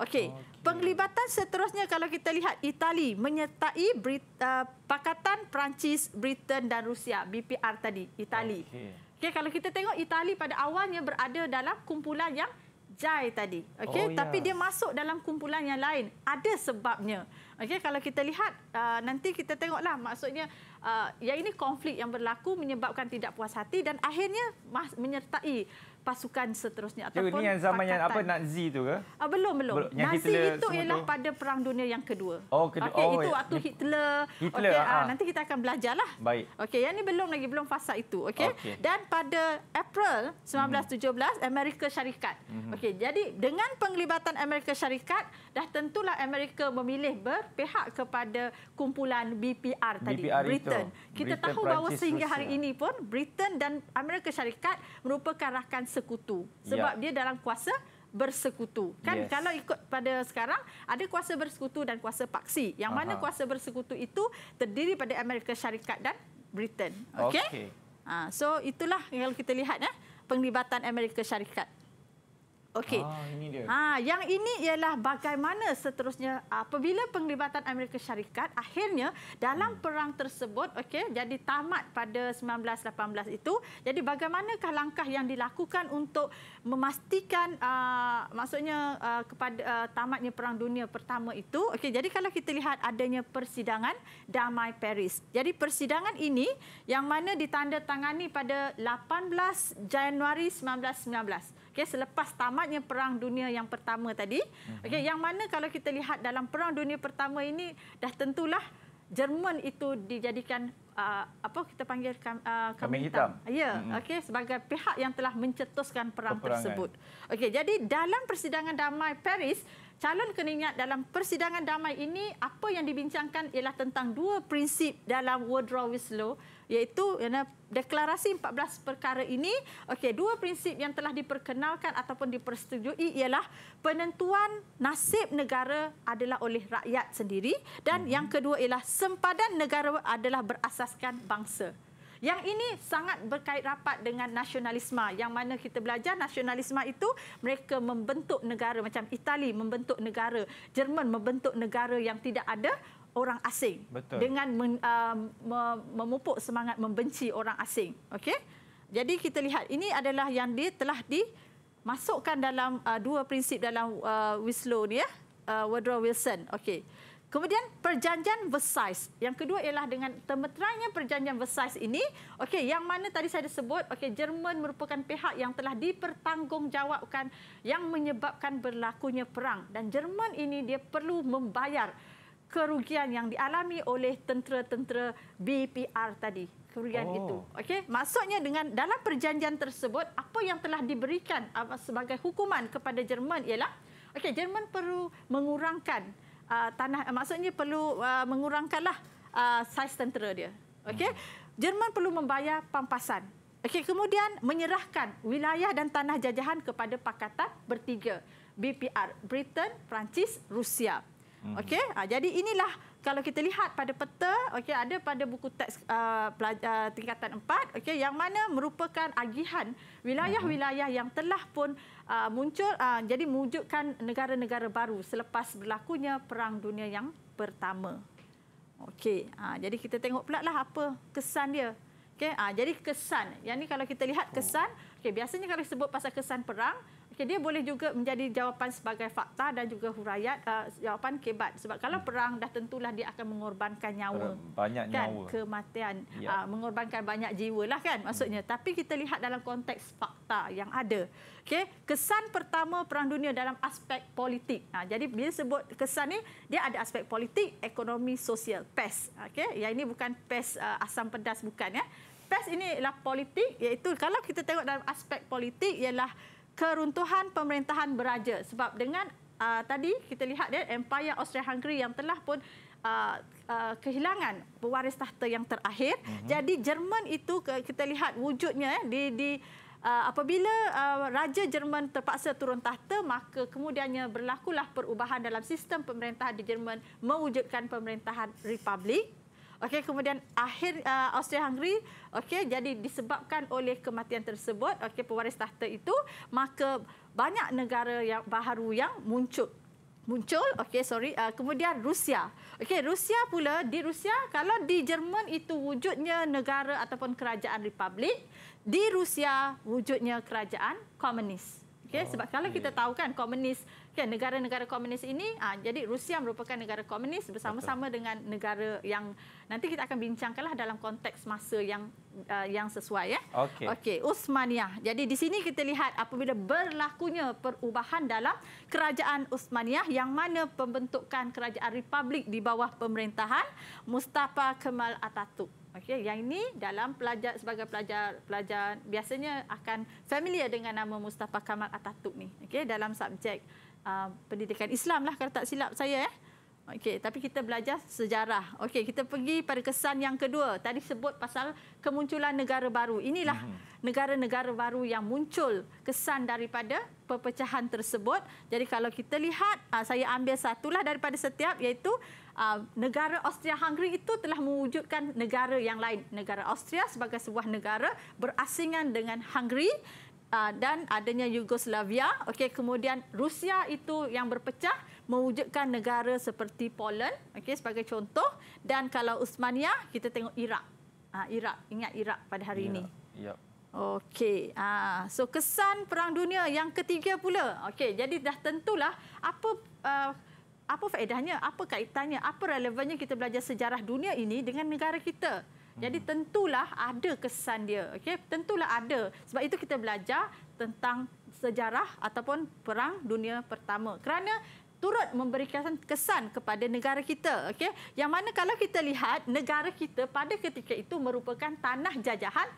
[SPEAKER 2] Okey, okay. penglibatan seterusnya kalau kita lihat Itali menyertai Brit, uh, Pakatan Perancis, Britain dan Rusia, BPR tadi, Itali. Okey, okay, kalau kita tengok Itali pada awalnya berada dalam kumpulan yang JAI tadi. Okey, oh, tapi dia masuk dalam kumpulan yang lain. Ada sebabnya. Okey, kalau kita lihat uh, nanti kita tengoklah maksudnya uh, yang ini konflik yang berlaku menyebabkan tidak puas hati dan akhirnya menyertai pasukan seterusnya ataupun pakatan. Ini yang zaman yang apa
[SPEAKER 1] Nazi itu? ke?
[SPEAKER 2] Ah, belum, belum. belum. Nazi Hitler itu ialah tu? pada Perang Dunia yang kedua. Oh, kedua. Okay, oh, itu ya. waktu Hitler. Hitler. Okay, ah, ah, nanti kita akan belajar lah. Baik. Okay, yang ini belum lagi, belum fasa itu. Okay? Okay. Dan pada April 1917, mhm. Amerika Syarikat. Mhm. Okay, jadi dengan penglibatan Amerika Syarikat, dah tentulah Amerika memilih berpihak kepada kumpulan BPR tadi. BPR Britain. Itu. Kita Britain tahu Prancis bahawa sehingga hari ini pun, Britain dan Amerika Syarikat merupakan rakan sekutu. Ya. Sebab ya. dia dalam kuasa bersekutu. Kan yes. kalau ikut pada sekarang ada kuasa bersekutu dan kuasa paksi. Yang mana kuasa bersekutu itu terdiri pada Amerika Syarikat dan Britain. Okey. Okay. Ah, so itulah yang kita lihat ya penglibatan Amerika Syarikat Okey. Ha, ha, yang ini ialah bagaimana seterusnya ah, apabila penglibatan Amerika Syarikat akhirnya dalam hmm. perang tersebut okey jadi tamat pada 1918 itu. Jadi bagaimanakah langkah yang dilakukan untuk memastikan aa, ah, maksudnya aa, kepada aa, tamatnya Perang Dunia Pertama itu. Okey, jadi kalau kita lihat adanya persidangan Damai Paris. Jadi persidangan ini yang mana ditandatangani pada 18 Januari 1919 okey selepas tamatnya perang dunia yang pertama tadi uh-huh. okey yang mana kalau kita lihat dalam perang dunia pertama ini dah tentulah Jerman itu dijadikan uh, apa kita panggil kam, uh, kami hitam. hitam. Ya, mm-hmm. okey sebagai pihak yang telah mencetuskan perang tersebut. Okey, jadi dalam persidangan damai Paris, calon keningat dalam persidangan damai ini apa yang dibincangkan ialah tentang dua prinsip dalam Woodrow Wilson iaitu yana, deklarasi 14 perkara ini okey dua prinsip yang telah diperkenalkan ataupun dipersetujui ialah penentuan nasib negara adalah oleh rakyat sendiri dan hmm yang kedua ialah sempadan negara adalah berasaskan bangsa yang ini sangat berkait rapat dengan nasionalisme yang mana kita belajar nasionalisme itu mereka membentuk negara macam Itali membentuk negara Jerman membentuk negara yang tidak ada orang asing Betul. dengan men, uh, memupuk semangat membenci orang asing okey jadi kita lihat ini adalah yang dia telah dimasukkan dalam uh, dua prinsip dalam uh, Winslow ni ya uh, Woodrow Wilson okey kemudian perjanjian Versailles yang kedua ialah dengan temeteranya perjanjian Versailles ini okey yang mana tadi saya dah sebut okey Jerman merupakan pihak yang telah dipertanggungjawabkan yang menyebabkan berlakunya perang dan Jerman ini dia perlu membayar kerugian yang dialami oleh tentera-tentera BPR tadi kerugian oh. itu. Okey, maksudnya dengan dalam perjanjian tersebut apa yang telah diberikan sebagai hukuman kepada Jerman ialah okey Jerman perlu mengurangkan uh, tanah uh, maksudnya perlu uh, mengurangkanlah uh, saiz tentera dia. Okey. Hmm. Jerman perlu membayar pampasan. Okey, kemudian menyerahkan wilayah dan tanah jajahan kepada pakatan bertiga. BPR, Britain, Perancis, Rusia. Mm-hmm. Okey, ha, jadi inilah kalau kita lihat pada peta, okey ada pada buku teks uh, ah, pelajar uh, tingkatan 4, okey yang mana merupakan agihan wilayah-wilayah hmm. yang telah pun uh, muncul uh, jadi mewujudkan negara-negara baru selepas berlakunya perang dunia yang pertama. Okey, ha, jadi kita tengok pula lah apa kesan dia. Okey, ha, jadi kesan. Yang ni kalau kita lihat oh. kesan, okey biasanya kalau sebut pasal kesan perang, Okay, dia boleh juga menjadi jawapan sebagai fakta dan juga hurayat uh, jawapan kebat. Sebab kalau hmm. perang dah tentulah dia akan mengorbankan nyawa.
[SPEAKER 1] banyak kan? nyawa. Kematian.
[SPEAKER 2] Ya. Uh, mengorbankan banyak jiwa lah kan maksudnya. Hmm. Tapi kita lihat dalam konteks fakta yang ada. Okay, kesan pertama perang dunia dalam aspek politik. Uh, jadi bila sebut kesan ni dia ada aspek politik, ekonomi, sosial, pes. Okay, yang ini bukan pes uh, asam pedas bukan ya. Pes ini ialah politik iaitu kalau kita tengok dalam aspek politik ialah keruntuhan pemerintahan beraja sebab dengan uh, tadi kita lihat dia ya, empire Austria-Hungary yang telah pun uh, uh, kehilangan pewaris tahta yang terakhir uh-huh. jadi Jerman itu kita lihat wujudnya eh, di di Uh, apabila uh, raja Jerman terpaksa turun tahta maka kemudiannya berlakulah perubahan dalam sistem pemerintahan di Jerman mewujudkan pemerintahan republik Okey, kemudian akhir uh, Austria-Hungary okey jadi disebabkan oleh kematian tersebut, okey pewaris tahta itu, maka banyak negara yang baharu yang muncul muncul okey sorry uh, kemudian Rusia okey Rusia pula di Rusia kalau di Jerman itu wujudnya negara ataupun kerajaan republik di Rusia wujudnya kerajaan komunis okey oh, sebab okay. kalau kita tahu kan komunis kan negara-negara komunis ini uh, jadi Rusia merupakan negara komunis bersama-sama dengan negara yang nanti kita akan bincangkanlah dalam konteks masa yang uh, yang sesuai ya. Okey. Okey, Uthmaniyah. Jadi di sini kita lihat apabila berlakunya perubahan dalam kerajaan Uthmaniyah yang mana pembentukan kerajaan republik di bawah pemerintahan Mustafa Kemal Atatürk. Okey, yang ini dalam pelajar sebagai pelajar pelajar biasanya akan familiar dengan nama Mustafa Kemal Atatürk ni. Okey, dalam subjek uh, pendidikan Islam lah kalau tak silap saya eh. Okey, tapi kita belajar sejarah. Okey, kita pergi pada kesan yang kedua. Tadi sebut pasal kemunculan negara baru. Inilah mhm. negara-negara baru yang muncul kesan daripada perpecahan tersebut. Jadi kalau kita lihat, ah, saya ambil satulah daripada setiap iaitu ah, negara Austria-Hungary itu telah mewujudkan negara yang lain. Negara Austria sebagai sebuah negara berasingan dengan Hungary Ah, dan adanya Yugoslavia. Okey, kemudian Rusia itu yang berpecah mewujudkan negara seperti Poland okey sebagai contoh dan kalau Usmania kita tengok Iraq. Ah Iraq ingat Iraq pada hari yeah. ini. Ya. Yep. Okey. Ah so kesan perang dunia yang ketiga pula. Okey jadi dah tentulah apa uh, apa faedahnya, apa kaitannya, apa relevannya kita belajar sejarah dunia ini dengan negara kita. Jadi hmm. tentulah ada kesan dia. Okey, tentulah ada. Sebab itu kita belajar tentang sejarah ataupun perang dunia pertama. Kerana turut memberikan kesan kepada negara kita. Okey, yang mana kalau kita lihat negara kita pada ketika itu merupakan tanah jajahan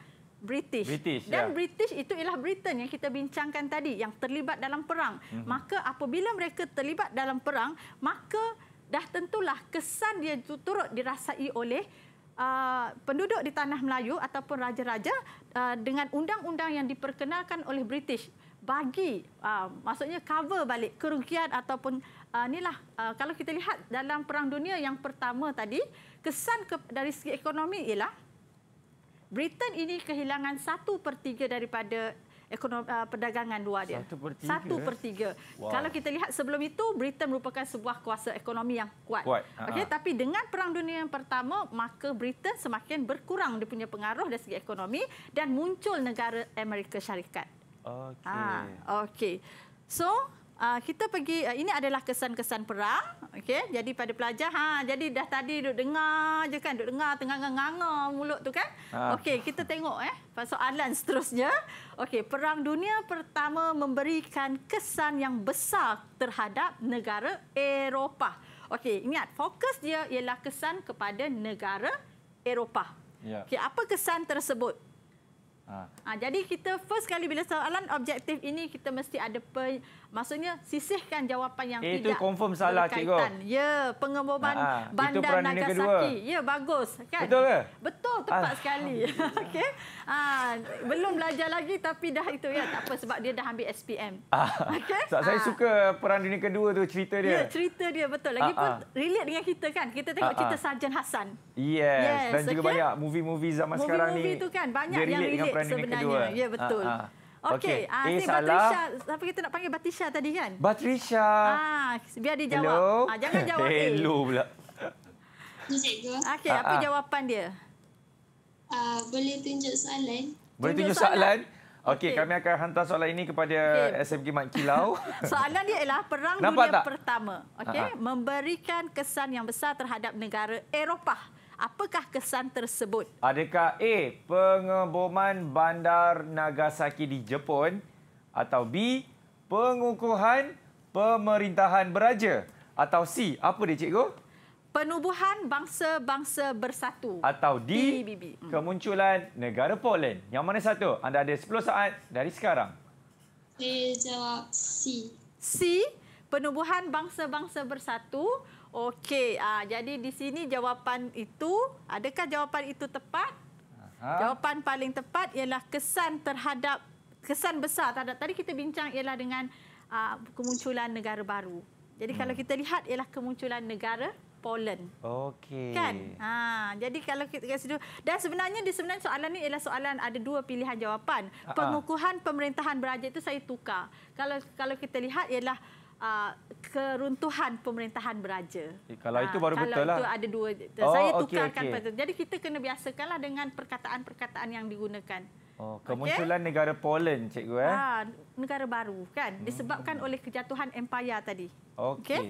[SPEAKER 2] British. British dan ya. British itu ialah Britain yang kita bincangkan tadi yang terlibat dalam perang. Mm -hmm. Maka apabila mereka terlibat dalam perang, maka dah tentulah kesan dia turut dirasai oleh Uh, penduduk di tanah Melayu ataupun raja-raja uh, dengan undang-undang yang diperkenalkan oleh British bagi uh, maksudnya cover balik kerugian ataupun uh, inilah uh, kalau kita lihat dalam perang dunia yang pertama tadi kesan ke, dari segi ekonomi ialah Britain ini kehilangan 1/3 daripada ekonomi uh, ah, perdagangan luar dia. Satu per tiga. Satu per eh? tiga. Wow. Kalau kita lihat sebelum itu, Britain merupakan sebuah kuasa ekonomi yang kuat. kuat. Ah, okay, ah. Tapi dengan Perang Dunia yang pertama, maka Britain semakin berkurang dia punya pengaruh dari segi ekonomi dan muncul negara Amerika Syarikat.
[SPEAKER 1] Okey.
[SPEAKER 2] Okay. So, uh, kita pergi uh, ini adalah kesan-kesan perang okey jadi pada pelajar ha jadi dah tadi duk dengar je kan duk dengar tengah nganga mulut tu kan ah. okey kita tengok eh soalan seterusnya okey perang dunia pertama memberikan kesan yang besar terhadap negara Eropah okey ingat fokus dia ialah kesan kepada negara Eropah yeah. okey apa kesan tersebut Ha. Ha, jadi kita first kali bila soalan objektif ini kita mesti ada pe, maksudnya sisihkan jawapan yang itu tidak confirm
[SPEAKER 1] salah cikgu.
[SPEAKER 2] Ya, pengemboman ha, ha. bandar Nagasaki. Ya, bagus kan? Betul ke? Betul tepat ah. sekali. Okay, Ha, belum belajar lagi tapi dah itu ya tak apa sebab dia dah ambil SPM.
[SPEAKER 1] Okay. So, ha. Saya suka peran dunia kedua tu cerita dia. Ya,
[SPEAKER 2] cerita dia betul. Ah, Lagipun ha, ha. relate dengan kita kan. Kita tengok ha, ha. cerita Sarjan Hasan.
[SPEAKER 1] Yes. yes. Dan okay. juga banyak movie-movie zaman movie -movie sekarang ni. Movie-movie tu kan banyak yang relate sebenarnya. Kedua. Ya, betul. Ha, ha. Okey, okay. uh, ah, eh, saya salah.
[SPEAKER 2] Batrisha. Apa kita nak panggil Batrisha tadi kan? Batrisha. Ah, biar dia jawab. Ah, jangan jawab. Hello eh. pula. Okey, apa ah, ah. jawapan dia? Uh, boleh tunjuk soalan? Boleh tunjuk soalan?
[SPEAKER 1] soalan? Okey, okay. kami akan hantar soalan ini kepada okay. SMK Mat Kilau.
[SPEAKER 2] soalan dia ialah Perang Nampak Dunia tak? Pertama. Okey, memberikan kesan yang besar terhadap negara Eropah. Apakah kesan tersebut?
[SPEAKER 1] Adakah A. Pengeboman bandar Nagasaki di Jepun atau B. Pengukuhan pemerintahan beraja atau C. Apa dia cikgu?
[SPEAKER 2] Penubuhan bangsa-bangsa bersatu.
[SPEAKER 1] Atau D. BBB. Hmm. Kemunculan negara Poland. Yang mana satu? Anda ada 10 saat dari sekarang.
[SPEAKER 2] Saya jawab C. C. Penubuhan bangsa-bangsa bersatu. Okey, uh, jadi di sini jawapan itu, adakah jawapan itu tepat? Aha. Jawapan paling tepat ialah kesan terhadap kesan besar terhadap tadi kita bincang ialah dengan uh, kemunculan negara baru. Jadi hmm. kalau kita lihat ialah kemunculan negara Poland.
[SPEAKER 1] Okey. Kan?
[SPEAKER 2] Ha, jadi kalau kita kasi dulu dan sebenarnya di sebenarnya soalan ni ialah soalan ada dua pilihan jawapan. Pengukuhan pemerintahan beraja itu saya tukar. Kalau kalau kita lihat ialah Uh, keruntuhan pemerintahan beraja. Eh, kalau itu ah, baru betul lah. Kalau itu ada dua. Oh, saya tukarkan. Okay, okay. Jadi kita kena biasakanlah dengan perkataan-perkataan yang digunakan.
[SPEAKER 1] Oh, kemunculan okay? negara Poland, cikgu. Eh? Ha,
[SPEAKER 2] negara baru kan. Hmm. Disebabkan hmm. oleh kejatuhan empire tadi. Okey. Okay?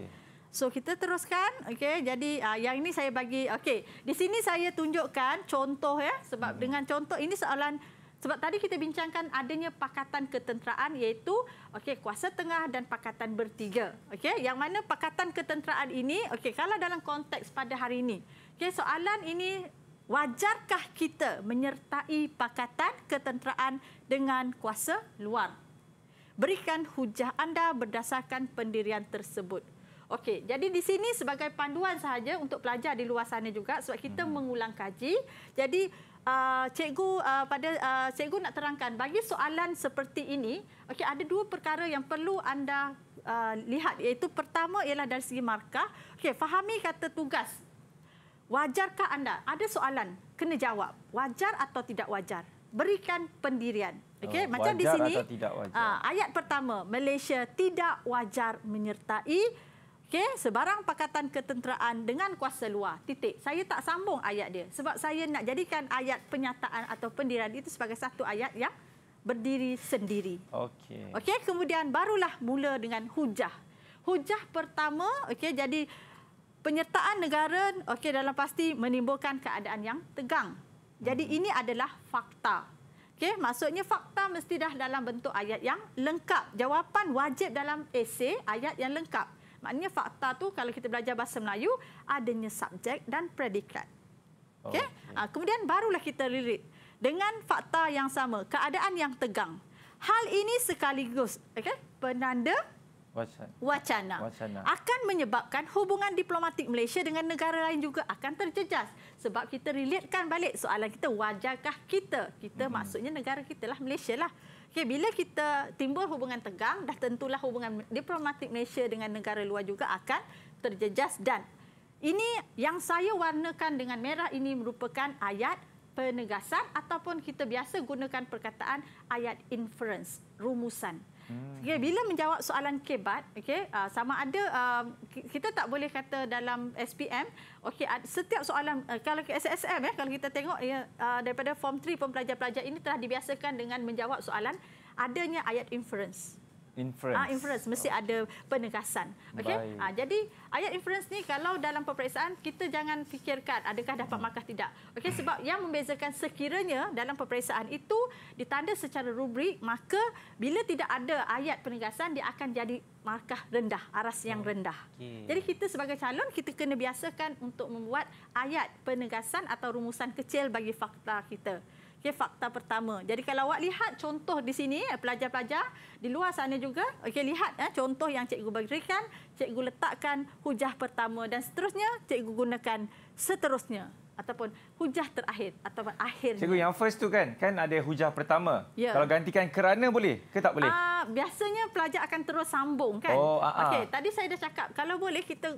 [SPEAKER 2] So kita teruskan. Okey. Jadi uh, yang ini saya bagi. Okey. Di sini saya tunjukkan contoh ya. Sebab hmm. dengan contoh ini soalan... Sebab tadi kita bincangkan adanya pakatan ketenteraan iaitu okey kuasa tengah dan pakatan bertiga. Okey, yang mana pakatan ketenteraan ini okey kalau dalam konteks pada hari ini. Okey, soalan ini wajarkah kita menyertai pakatan ketenteraan dengan kuasa luar? Berikan hujah anda berdasarkan pendirian tersebut. Okey, jadi di sini sebagai panduan sahaja untuk pelajar di luar sana juga sebab kita hmm. mengulang kaji. Jadi uh, cikgu uh, pada uh, cikgu nak terangkan bagi soalan seperti ini okey ada dua perkara yang perlu anda uh, lihat iaitu pertama ialah dari segi markah okey fahami kata tugas wajarkah anda ada soalan kena jawab wajar atau tidak wajar berikan pendirian okey oh, macam di sini atau tidak wajar. Uh, ayat pertama Malaysia tidak wajar menyertai Okey, sebarang pakatan ketenteraan dengan kuasa luar. Titik. Saya tak sambung ayat dia sebab saya nak jadikan ayat penyataan atau pendirian itu sebagai satu ayat yang berdiri sendiri.
[SPEAKER 1] Okey.
[SPEAKER 2] Okey, kemudian barulah mula dengan hujah. Hujah pertama, okey, jadi penyertaan negara okey dalam pasti menimbulkan keadaan yang tegang. Jadi hmm. ini adalah fakta. Okey, maksudnya fakta mesti dah dalam bentuk ayat yang lengkap. Jawapan wajib dalam esei ayat yang lengkap. Maknanya fakta tu kalau kita belajar bahasa Melayu adanya subjek dan predikat. Okey? Oh. Ah, kemudian barulah kita lirik dengan fakta yang sama, keadaan yang tegang. Hal ini sekaligus okey penanda wacana. wacana akan menyebabkan hubungan diplomatik Malaysia dengan negara lain juga akan terjejas sebab kita relatekan balik soalan kita wajarkah kita kita mm-hmm. maksudnya negara kita lah Malaysia lah Okay, bila kita timbul hubungan tegang, dah tentulah hubungan diplomatik Malaysia dengan negara luar juga akan terjejas dan ini yang saya warnakan dengan merah ini merupakan ayat penegasan ataupun kita biasa gunakan perkataan ayat inference, rumusan. Hmm. Okay, bila menjawab soalan kebat, okay, uh, sama ada uh, kita tak boleh kata dalam SPM, okay, uh, setiap soalan uh, kalau SSM ya, eh, kalau kita tengok ya, uh, daripada form 3 pun pelajar-pelajar ini telah dibiasakan dengan menjawab soalan adanya ayat inference
[SPEAKER 1] inference. Ah, inference
[SPEAKER 2] mesti okay. ada penegasan. okay? Ah, jadi ayat inference ni kalau dalam peperiksaan kita jangan fikirkan adakah dapat hmm. markah tidak. okay? sebab yang membezakan sekiranya dalam peperiksaan itu ditanda secara rubrik maka bila tidak ada ayat penegasan dia akan jadi markah rendah, aras yang hmm. rendah. Okay. Jadi kita sebagai calon kita kena biasakan untuk membuat ayat penegasan atau rumusan kecil bagi fakta kita. Okey, fakta pertama. Jadi kalau awak lihat contoh di sini, eh, pelajar-pelajar di luar sana juga, okey lihat eh, contoh yang cikgu berikan, cikgu letakkan hujah pertama dan seterusnya cikgu gunakan seterusnya ataupun hujah terakhir ataupun akhir. Cikgu
[SPEAKER 1] yang first tu kan, kan ada hujah pertama. Ya. Kalau gantikan kerana boleh ke tak boleh? Uh,
[SPEAKER 2] biasanya pelajar akan terus sambung kan. Oh, uh -uh. Okey, tadi saya dah cakap kalau boleh kita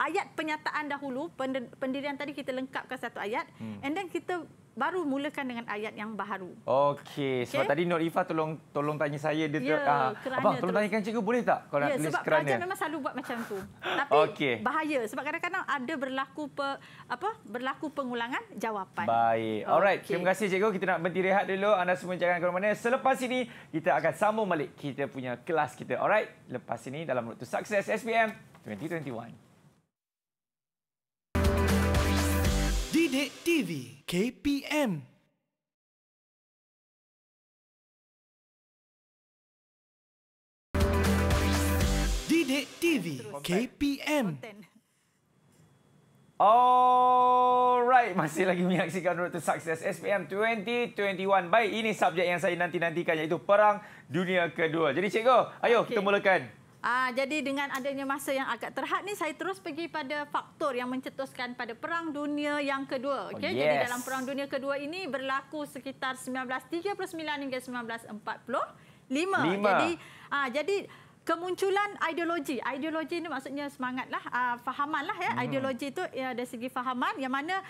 [SPEAKER 2] ayat penyataan dahulu, pendirian tadi kita lengkapkan satu ayat hmm. and then kita baru mulakan dengan ayat yang baru.
[SPEAKER 1] Okey, sebab tadi Nur Ifa tolong tolong tanya saya dia yeah, ya, ah, abang tolong tanyakan cikgu boleh tak kalau yeah, nak ya, tulis sebab kerana. Sebab pelajar memang
[SPEAKER 2] selalu buat macam tu. Tapi okay. bahaya sebab kadang-kadang ada berlaku pe, apa berlaku pengulangan jawapan. Baik.
[SPEAKER 1] Alright, okay. terima kasih cikgu. Kita nak berhenti rehat dulu. Anda semua jangan ke mana-mana. Selepas ini kita akan sambung balik kita punya kelas kita. Alright, lepas ini dalam Road sukses SPM 2021. Bilik TV KPM Didik TV KPM Alright, masih lagi menyaksikan Road to Success SPM 2021. Baik, ini subjek yang saya nanti-nantikan iaitu Perang Dunia Kedua. Jadi cikgu, ayo okay. kita mulakan.
[SPEAKER 2] Ah, jadi dengan adanya masa yang agak terhad ni, saya terus pergi pada faktor yang mencetuskan pada Perang Dunia yang kedua. Okay? Oh, yes. Jadi dalam Perang Dunia kedua ini berlaku sekitar 1939 hingga 1945. Lima. Jadi, ah, jadi kemunculan ideologi. Ideologi ini maksudnya semangatlah, ah, fahaman lah ya. Hmm. Ideologi itu ya, dari segi fahaman yang mana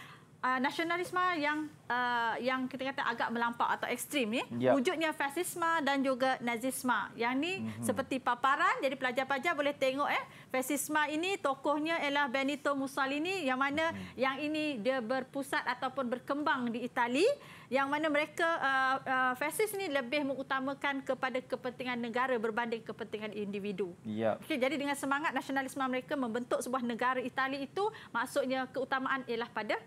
[SPEAKER 2] uh, nasionalisme yang uh, yang kita kata agak melampau atau ekstrim ni yep. Ya. wujudnya fasisme dan juga nazisme yang ni mm-hmm. seperti paparan jadi pelajar-pelajar boleh tengok eh fasisme ini tokohnya ialah Benito Mussolini yang mana mm-hmm. yang ini dia berpusat ataupun berkembang di Itali yang mana mereka uh, uh, fasis ni lebih mengutamakan kepada kepentingan negara berbanding kepentingan individu. Yep. Ya. Okay, jadi dengan semangat nasionalisme mereka membentuk sebuah negara Itali itu maksudnya keutamaan ialah pada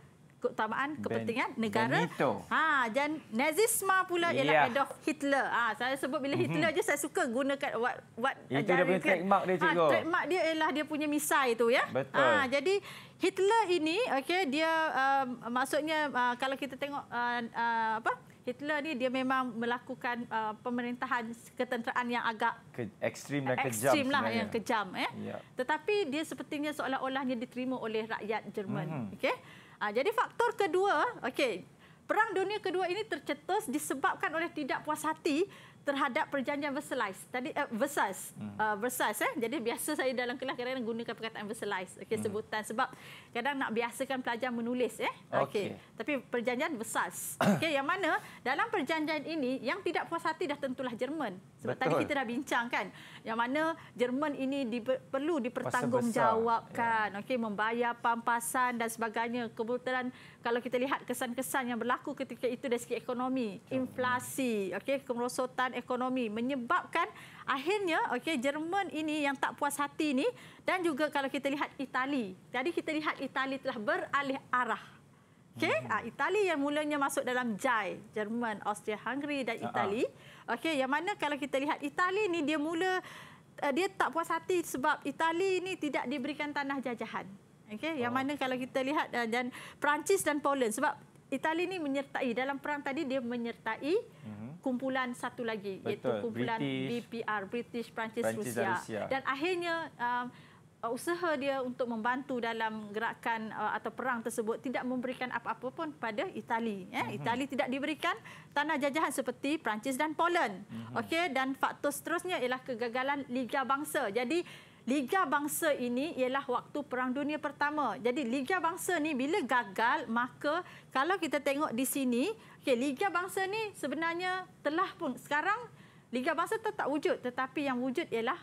[SPEAKER 2] keutamaan kepentingan negara. Benito. Ha dan nazisme pula ialah yeah. Adolf Hitler. Ha saya sebut bila mhm. Hitler mm-hmm. je saya suka gunakan what what Itu dia punya trademark dia ha, cikgu. Ha, trademark dia ialah dia punya misai tu ya. Betul. Ha jadi Hitler ini okey dia uh, maksudnya uh, kalau kita tengok uh, uh, apa Hitler ni dia memang melakukan uh, pemerintahan ketenteraan yang agak
[SPEAKER 1] Ke, ekstrim dan kejam. Ekstrim lah yang kejam. Eh. Yeah.
[SPEAKER 2] Tetapi dia sepertinya seolah-olahnya diterima oleh rakyat Jerman. Mm-hmm. Okay. Ha, jadi faktor kedua, okey. Perang Dunia Kedua ini tercetus disebabkan oleh tidak puas hati terhadap perjanjian Versailles tadi uh, eh, Versailles hmm. uh, eh, Versailles eh jadi biasa saya dalam kelas kadang-kadang gunakan perkataan Versailles okey hmm. sebutan sebab kadang nak biasakan pelajar menulis eh okey okay. tapi perjanjian Versailles okey yang mana dalam perjanjian ini yang tidak puas hati dah tentulah Jerman sebab Betul. tadi kita dah bincang kan yang mana Jerman ini di, perlu dipertanggungjawabkan yeah. okey membayar pampasan dan sebagainya kebetulan kalau kita lihat kesan-kesan yang berlaku ketika itu dari segi ekonomi, inflasi, okey, kemerosotan ekonomi menyebabkan akhirnya okey Jerman ini yang tak puas hati ni dan juga kalau kita lihat Itali. Tadi kita lihat Itali telah beralih arah Okey, uh, Itali yang mulanya masuk dalam JAI, Jerman, Austria, Hungary dan ah, ah. Itali. Okey, yang mana kalau kita lihat Itali ni dia mula eh, dia tak puas hati sebab Itali ini tidak diberikan tanah jajahan. Okay, yang oh. mana kalau kita lihat dan, eh, dan Perancis dan Poland sebab Itali ni menyertai dalam perang tadi dia menyertai mhm. kumpulan satu lagi Betul. iaitu kumpulan British, BPR British Perancis Rusia. Rusia dan akhirnya um, uh, usaha dia untuk membantu dalam gerakan uh, atau perang tersebut tidak memberikan apa-apa pun pada Itali ya uh-huh. Itali tidak diberikan tanah jajahan seperti Perancis dan Poland uh-huh. okey dan faktor seterusnya ialah kegagalan Liga Bangsa jadi Liga Bangsa ini ialah waktu Perang Dunia Pertama. Jadi Liga Bangsa ni bila gagal maka kalau kita tengok di sini, okay, Liga Bangsa ni sebenarnya telah pun sekarang Liga Bangsa tetap wujud tetapi yang wujud ialah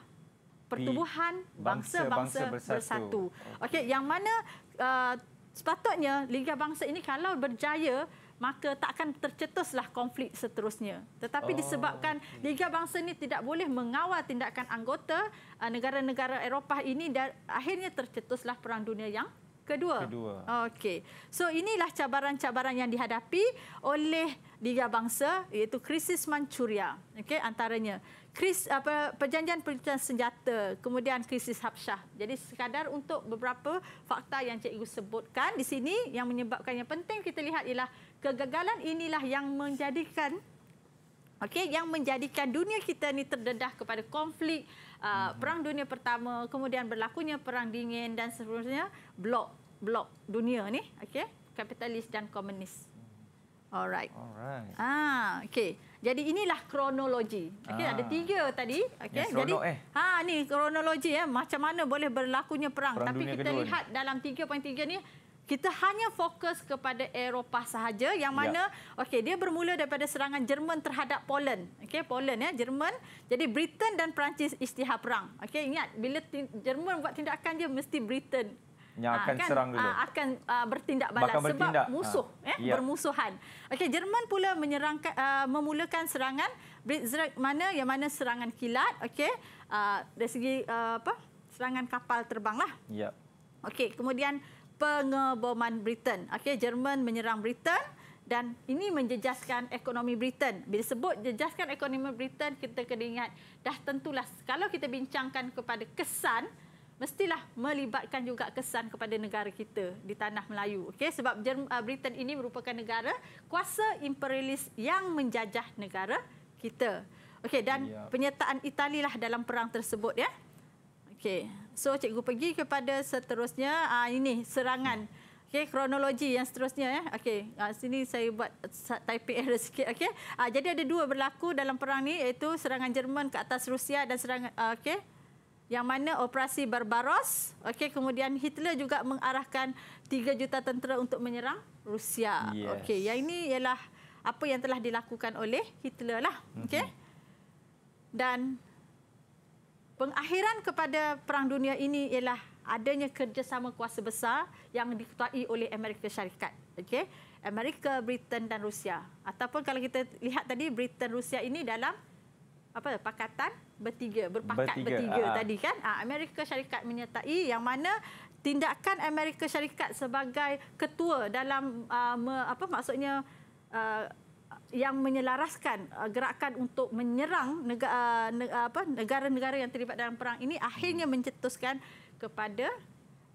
[SPEAKER 2] pertubuhan hmm, bangsa-bangsa bersatu. bersatu. Okey, okay, yang mana uh, sepatutnya Liga Bangsa ini kalau berjaya maka tak akan tercetuslah konflik seterusnya. Tetapi oh. disebabkan Liga Bangsa ini tidak boleh mengawal tindakan anggota uh, negara-negara Eropah ini dan akhirnya tercetuslah Perang Dunia yang kedua. kedua. Okey. So inilah cabaran-cabaran yang dihadapi oleh Liga Bangsa iaitu krisis Manchuria. Okey, antaranya kris apa perjanjian perlindungan senjata, kemudian krisis Habsyah. Jadi sekadar untuk beberapa fakta yang cikgu sebutkan di sini yang menyebabkan yang penting kita lihat ialah kegagalan inilah yang menjadikan okey yang menjadikan dunia kita ni terdedah kepada konflik uh, hmm. perang dunia pertama kemudian berlakunya perang dingin dan seterusnya blok blok dunia ni okey kapitalis dan komunis Alright. Alright. Ah, okey. Jadi inilah kronologi. Okey, ada ah. tiga tadi. Okey. Yes, Jadi eh. ha ni kronologi ya, eh. macam mana boleh berlakunya perang, perang tapi kita lihat ni. dalam 3.3 ni kita hanya fokus kepada Eropah sahaja yang ya. mana ya. okey dia bermula daripada serangan Jerman terhadap Poland okey Poland ya Jerman jadi Britain dan Perancis istihar perang okey ingat bila Jerman buat tindakan dia mesti Britain
[SPEAKER 1] yang ah, akan, akan serang dulu ah,
[SPEAKER 2] akan uh, bertindak balas bertindak. sebab musuh ha. eh, ya bermusuhan okey Jerman pula menyerang uh, memulakan serangan Blitzkrieg mana yang mana serangan kilat okey uh, dari segi uh, apa serangan kapal terbanglah ya okey kemudian pengeboman Britain. Okey, Jerman menyerang Britain dan ini menjejaskan ekonomi Britain. Bila sebut jejaskan ekonomi Britain, kita kena ingat dah tentulah kalau kita bincangkan kepada kesan mestilah melibatkan juga kesan kepada negara kita di tanah Melayu. Okey, sebab Jerman, uh, Britain ini merupakan negara kuasa imperialis yang menjajah negara kita. Okey, dan yep. Ya. penyertaan Itali lah dalam perang tersebut ya. Okey. So cikgu pergi kepada seterusnya Ah ini serangan. Okey, kronologi yang seterusnya ya. Eh. Okey, uh, sini saya buat type error sikit okey. Uh, jadi ada dua berlaku dalam perang ni iaitu serangan Jerman ke atas Rusia dan serangan uh, okey. Yang mana operasi Barbaros, okey kemudian Hitler juga mengarahkan 3 juta tentera untuk menyerang Rusia. Yes. Okey, yang ini ialah apa yang telah dilakukan oleh Hitler lah. Okey. Mm-hmm. Dan pengakhiran kepada perang dunia ini ialah adanya kerjasama kuasa besar yang diketuai oleh Amerika Syarikat. okay? Amerika, Britain dan Rusia. Ataupun kalau kita lihat tadi Britain Rusia ini dalam apa pakatan bertiga, berpakat bertiga, bertiga uh. tadi kan? Ah, Amerika Syarikat menyertai yang mana tindakan Amerika Syarikat sebagai ketua dalam uh, me, apa maksudnya yang menyelaraskan uh, gerakan untuk menyerang negara, uh, ne, uh, negara yang terlibat dalam perang ini akhirnya mencetuskan kepada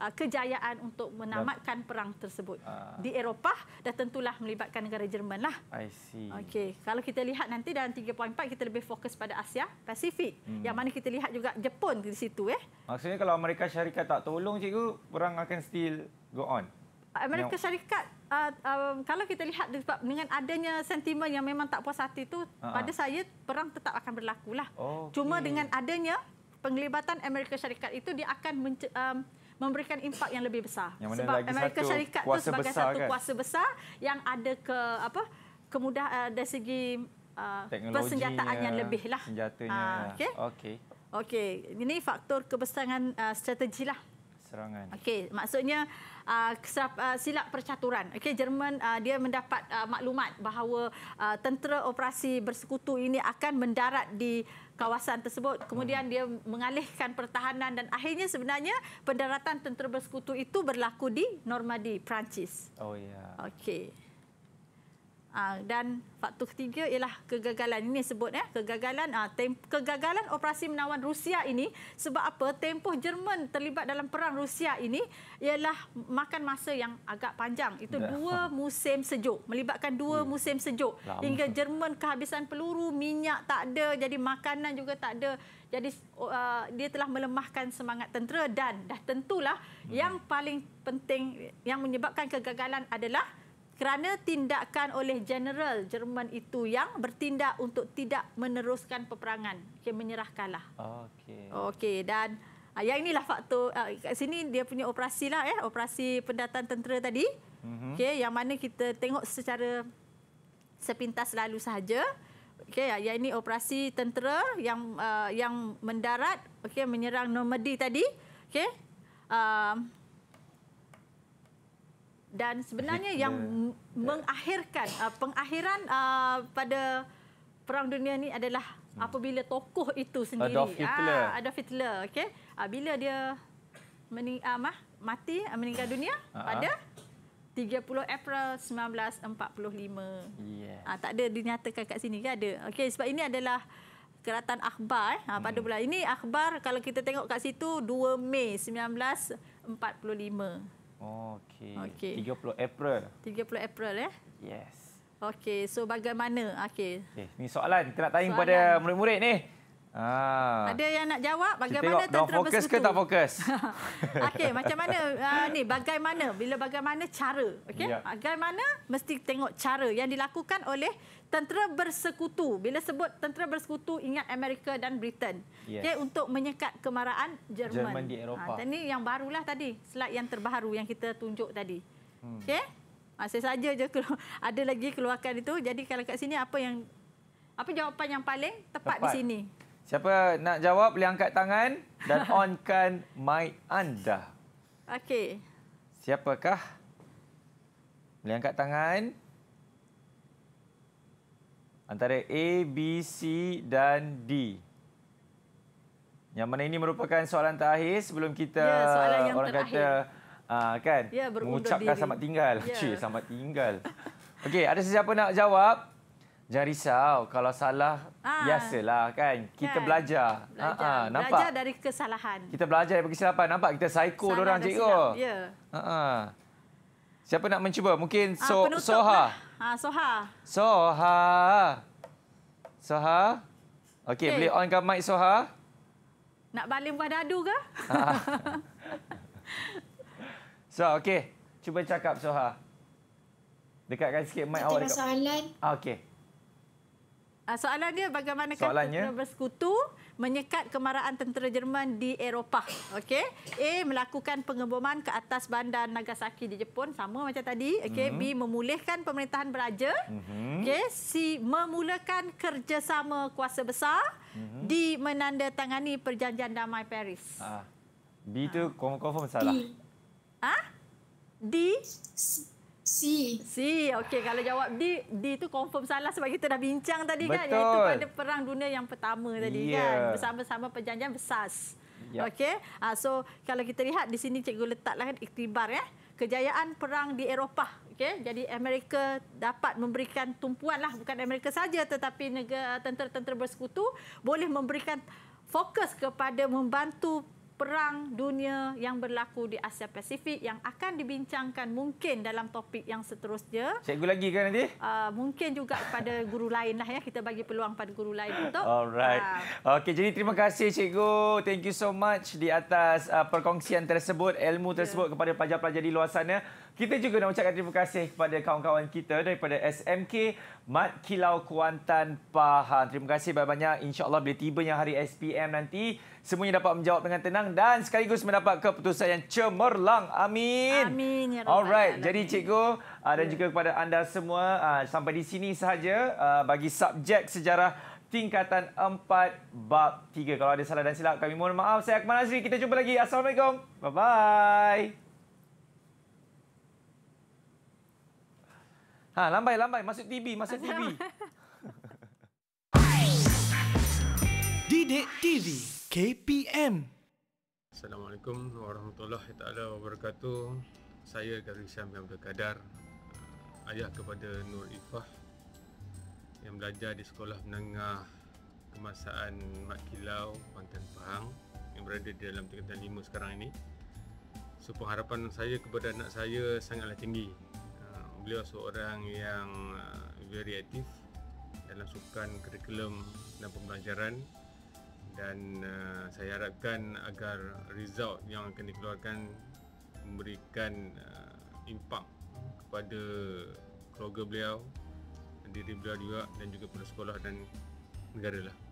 [SPEAKER 2] uh, kejayaan untuk menamatkan perang tersebut. Uh, Di Eropah dan tentulah melibatkan negara Jerman lah. I see. Okey, kalau kita lihat nanti dalam 3.4 kita lebih fokus pada Asia Pasifik. Hmm. Yang mana kita lihat juga Jepun di situ eh.
[SPEAKER 1] Maksudnya kalau Amerika Syarikat tak tolong cikgu, perang akan still go on.
[SPEAKER 2] Amerika Syarikat uh, um, kalau kita lihat dengan adanya sentimen yang memang tak puas hati itu, uh-huh. Ah, pada saya perang tetap akan berlaku lah. Okay. Cuma dengan adanya penglibatan Amerika Syarikat itu dia akan um, memberikan impak yang lebih besar. Yang sebab Amerika satu Syarikat itu sebagai besar, satu kan? kuasa besar yang ada ke apa kemudahan uh, dari segi uh, persenjataan yang lebih lah. Senjatanya. Uh, okay. Okay. Okey, ini faktor kebesaran uh, strategi lah serangan. Okey, maksudnya uh, silap percaturan. Okey, Jerman uh, dia mendapat uh, maklumat bahawa uh, tentera operasi bersekutu ini akan mendarat di kawasan tersebut. Kemudian hmm. dia mengalihkan pertahanan dan akhirnya sebenarnya pendaratan tentera bersekutu itu berlaku di Normandy, Perancis. Oh ya. Yeah. Okey. Ah, dan faktor ketiga ialah kegagalan ini sebut ya kegagalan uh, tem- kegagalan operasi menawan Rusia ini sebab apa tempoh Jerman terlibat dalam perang Rusia ini ialah makan masa yang agak panjang itu ya. dua musim sejuk melibatkan dua hmm. musim sejuk Lama. hingga Jerman kehabisan peluru minyak tak ada jadi makanan juga tak ada jadi uh, dia telah melemahkan semangat tentera dan dah tentulah hmm. yang paling penting yang menyebabkan kegagalan adalah kerana tindakan oleh Jeneral Jerman itu yang bertindak untuk tidak meneruskan peperangan. Okey menyerahkanlah. Okey. Okey dan ya yang inilah faktor ah, kat sini dia punya operasi lah eh operasi pendatang tentera tadi. Mm-hmm. Okey yang mana kita tengok secara sepintas lalu saja, Okey Ya, ini operasi tentera yang uh, yang mendarat okey menyerang Normandy tadi. Okey. uh, dan sebenarnya Hitler. yang mengakhirkan uh, pengakhiran uh, pada perang dunia ni adalah hmm. apabila tokoh itu sendiri Adolf Hitler, ah, Adolf Hitler okey ah, bila dia mening, ah, mah, mati ah, meninggal dunia uh-huh. pada 30 April 1945 yes. ah, tak ada dinyatakan kat sini kan ada okey sebab ini adalah keratan akhbar eh. ah, pada hmm. bulan ini akhbar kalau kita tengok kat situ 2 Mei 1945
[SPEAKER 1] Okey. Okay. 30 April.
[SPEAKER 2] 30 April ya? Eh? Yes. Okey, so bagaimana? Okey.
[SPEAKER 1] Okey, ni soalan kita nak tanya soalan. pada murid-murid ni. Ah. Ada
[SPEAKER 2] yang nak jawab bagaimana tentera bersatu? Fokus ke tak
[SPEAKER 1] fokus? okey, macam mana
[SPEAKER 2] uh, ni bagaimana bila bagaimana cara? Okey. Ya. Bagaimana mesti tengok cara yang dilakukan oleh tentera bersekutu. Bila sebut tentera bersekutu, ingat Amerika dan Britain. Yes. Okay, untuk menyekat kemarahan Jerman. Jerman di Eropah. Ha, ini yang barulah tadi, slide yang terbaru yang kita tunjuk tadi. Hmm. Okay? Ha, Masih saja je keluar, ada lagi keluarkan itu. Jadi kalau kat sini apa yang apa jawapan yang paling tepat, tepat. di sini?
[SPEAKER 1] Siapa nak jawab boleh angkat tangan dan onkan mic anda. Okey. Siapakah? Boleh angkat tangan antara A, B, C dan D. Yang mana ini merupakan soalan terakhir sebelum kita ya, soalan yang orang terakhir. kata uh, kan ya, mengucapkan diri. selamat tinggal. Ya. Cik, selamat tinggal. Okey, ada sesiapa nak jawab? Jangan risau kalau salah ah, biasalah kan kita kan. belajar. belajar. Ha ah, nampak. Belajar
[SPEAKER 2] dari kesalahan.
[SPEAKER 1] Kita belajar dari kesilapan. Nampak kita psycho dia orang cikgu. Ya. Ha ah. Siapa nak mencuba? Mungkin ah, so- ah, Soha. Lah. Ha, Soha. Soha. Soha. Okey, okay. boleh onkan mic Soha.
[SPEAKER 2] Nak baling buah dadu ke?
[SPEAKER 1] so, okey. Cuba cakap Soha. Dekatkan sikit mic awak. Tengok soalan. Ah, okey.
[SPEAKER 2] Ah, soalan dia bagaimana kita bersekutu menyekat kemarahan tentera Jerman di Eropah. Okey. A melakukan pengeboman ke atas bandar Nagasaki di Jepun sama macam tadi. Okey. Mm-hmm. B mhm. memulihkan pemerintahan beraja. Mm-hmm. Okey. C memulakan kerjasama kuasa besar. Mm-hmm. D menandatangani perjanjian damai Paris. Ah.
[SPEAKER 1] B itu ah. confirm salah. D.
[SPEAKER 2] Ah? D C. C, okey. Kalau jawab D, D itu confirm salah sebab kita dah bincang tadi kan. Betul. kan. Iaitu pada Perang Dunia yang pertama tadi yeah. kan. Ya. Bersama-sama perjanjian besar. Yep. Ya. Okey. Uh, ah, so, kalau kita lihat di sini cikgu letaklah kan iktibar ya. Kejayaan perang di Eropah. Okay, jadi Amerika dapat memberikan tumpuan lah bukan Amerika saja tetapi negara tentera-tentera bersekutu boleh memberikan fokus kepada membantu perang dunia yang berlaku di Asia Pasifik yang akan dibincangkan mungkin dalam topik yang seterusnya.
[SPEAKER 1] Cikgu lagi kan nanti?
[SPEAKER 2] Uh, mungkin juga pada guru lain lah ya. Kita bagi peluang pada guru lain untuk.
[SPEAKER 1] Alright. Uh, Okey, jadi terima kasih cikgu. Thank you so much di atas uh, perkongsian tersebut, ilmu ya. tersebut yeah. kepada pelajar-pelajar di luar sana. Kita juga nak ucapkan terima kasih kepada kawan-kawan kita daripada SMK Mat Kilau Kuantan Pahang. Terima kasih banyak-banyak. InsyaAllah bila yang hari SPM nanti, semuanya dapat menjawab dengan tenang dan sekaligus mendapat keputusan yang cemerlang. Amin. Amin. Ya Alright. Jadi cikgu uh, ya. dan juga kepada anda semua, uh, sampai di sini sahaja uh, bagi subjek sejarah tingkatan 4 bab 3. Kalau ada salah dan silap, kami mohon maaf. Saya Akmal Azri. Kita jumpa lagi. Assalamualaikum. Bye-bye. Ha, lambai, lambai. Masuk TV, masuk TV. Didik TV KPM Assalamualaikum warahmatullahi taala wabarakatuh. Saya Gary Syam yang berkadar uh, ayah kepada Nur Ifah yang belajar di sekolah menengah kemasaan Mat Kilau, Pantan Pahang yang berada di dalam tingkatan 5 sekarang ini. So, harapan saya kepada anak saya sangatlah tinggi beliau seorang yang uh, very active dalam sukan kurikulum dan pembelajaran dan uh, saya harapkan agar result yang akan dikeluarkan memberikan uh, impak kepada keluarga beliau diri beliau juga dan juga pada sekolah dan
[SPEAKER 2] negara lah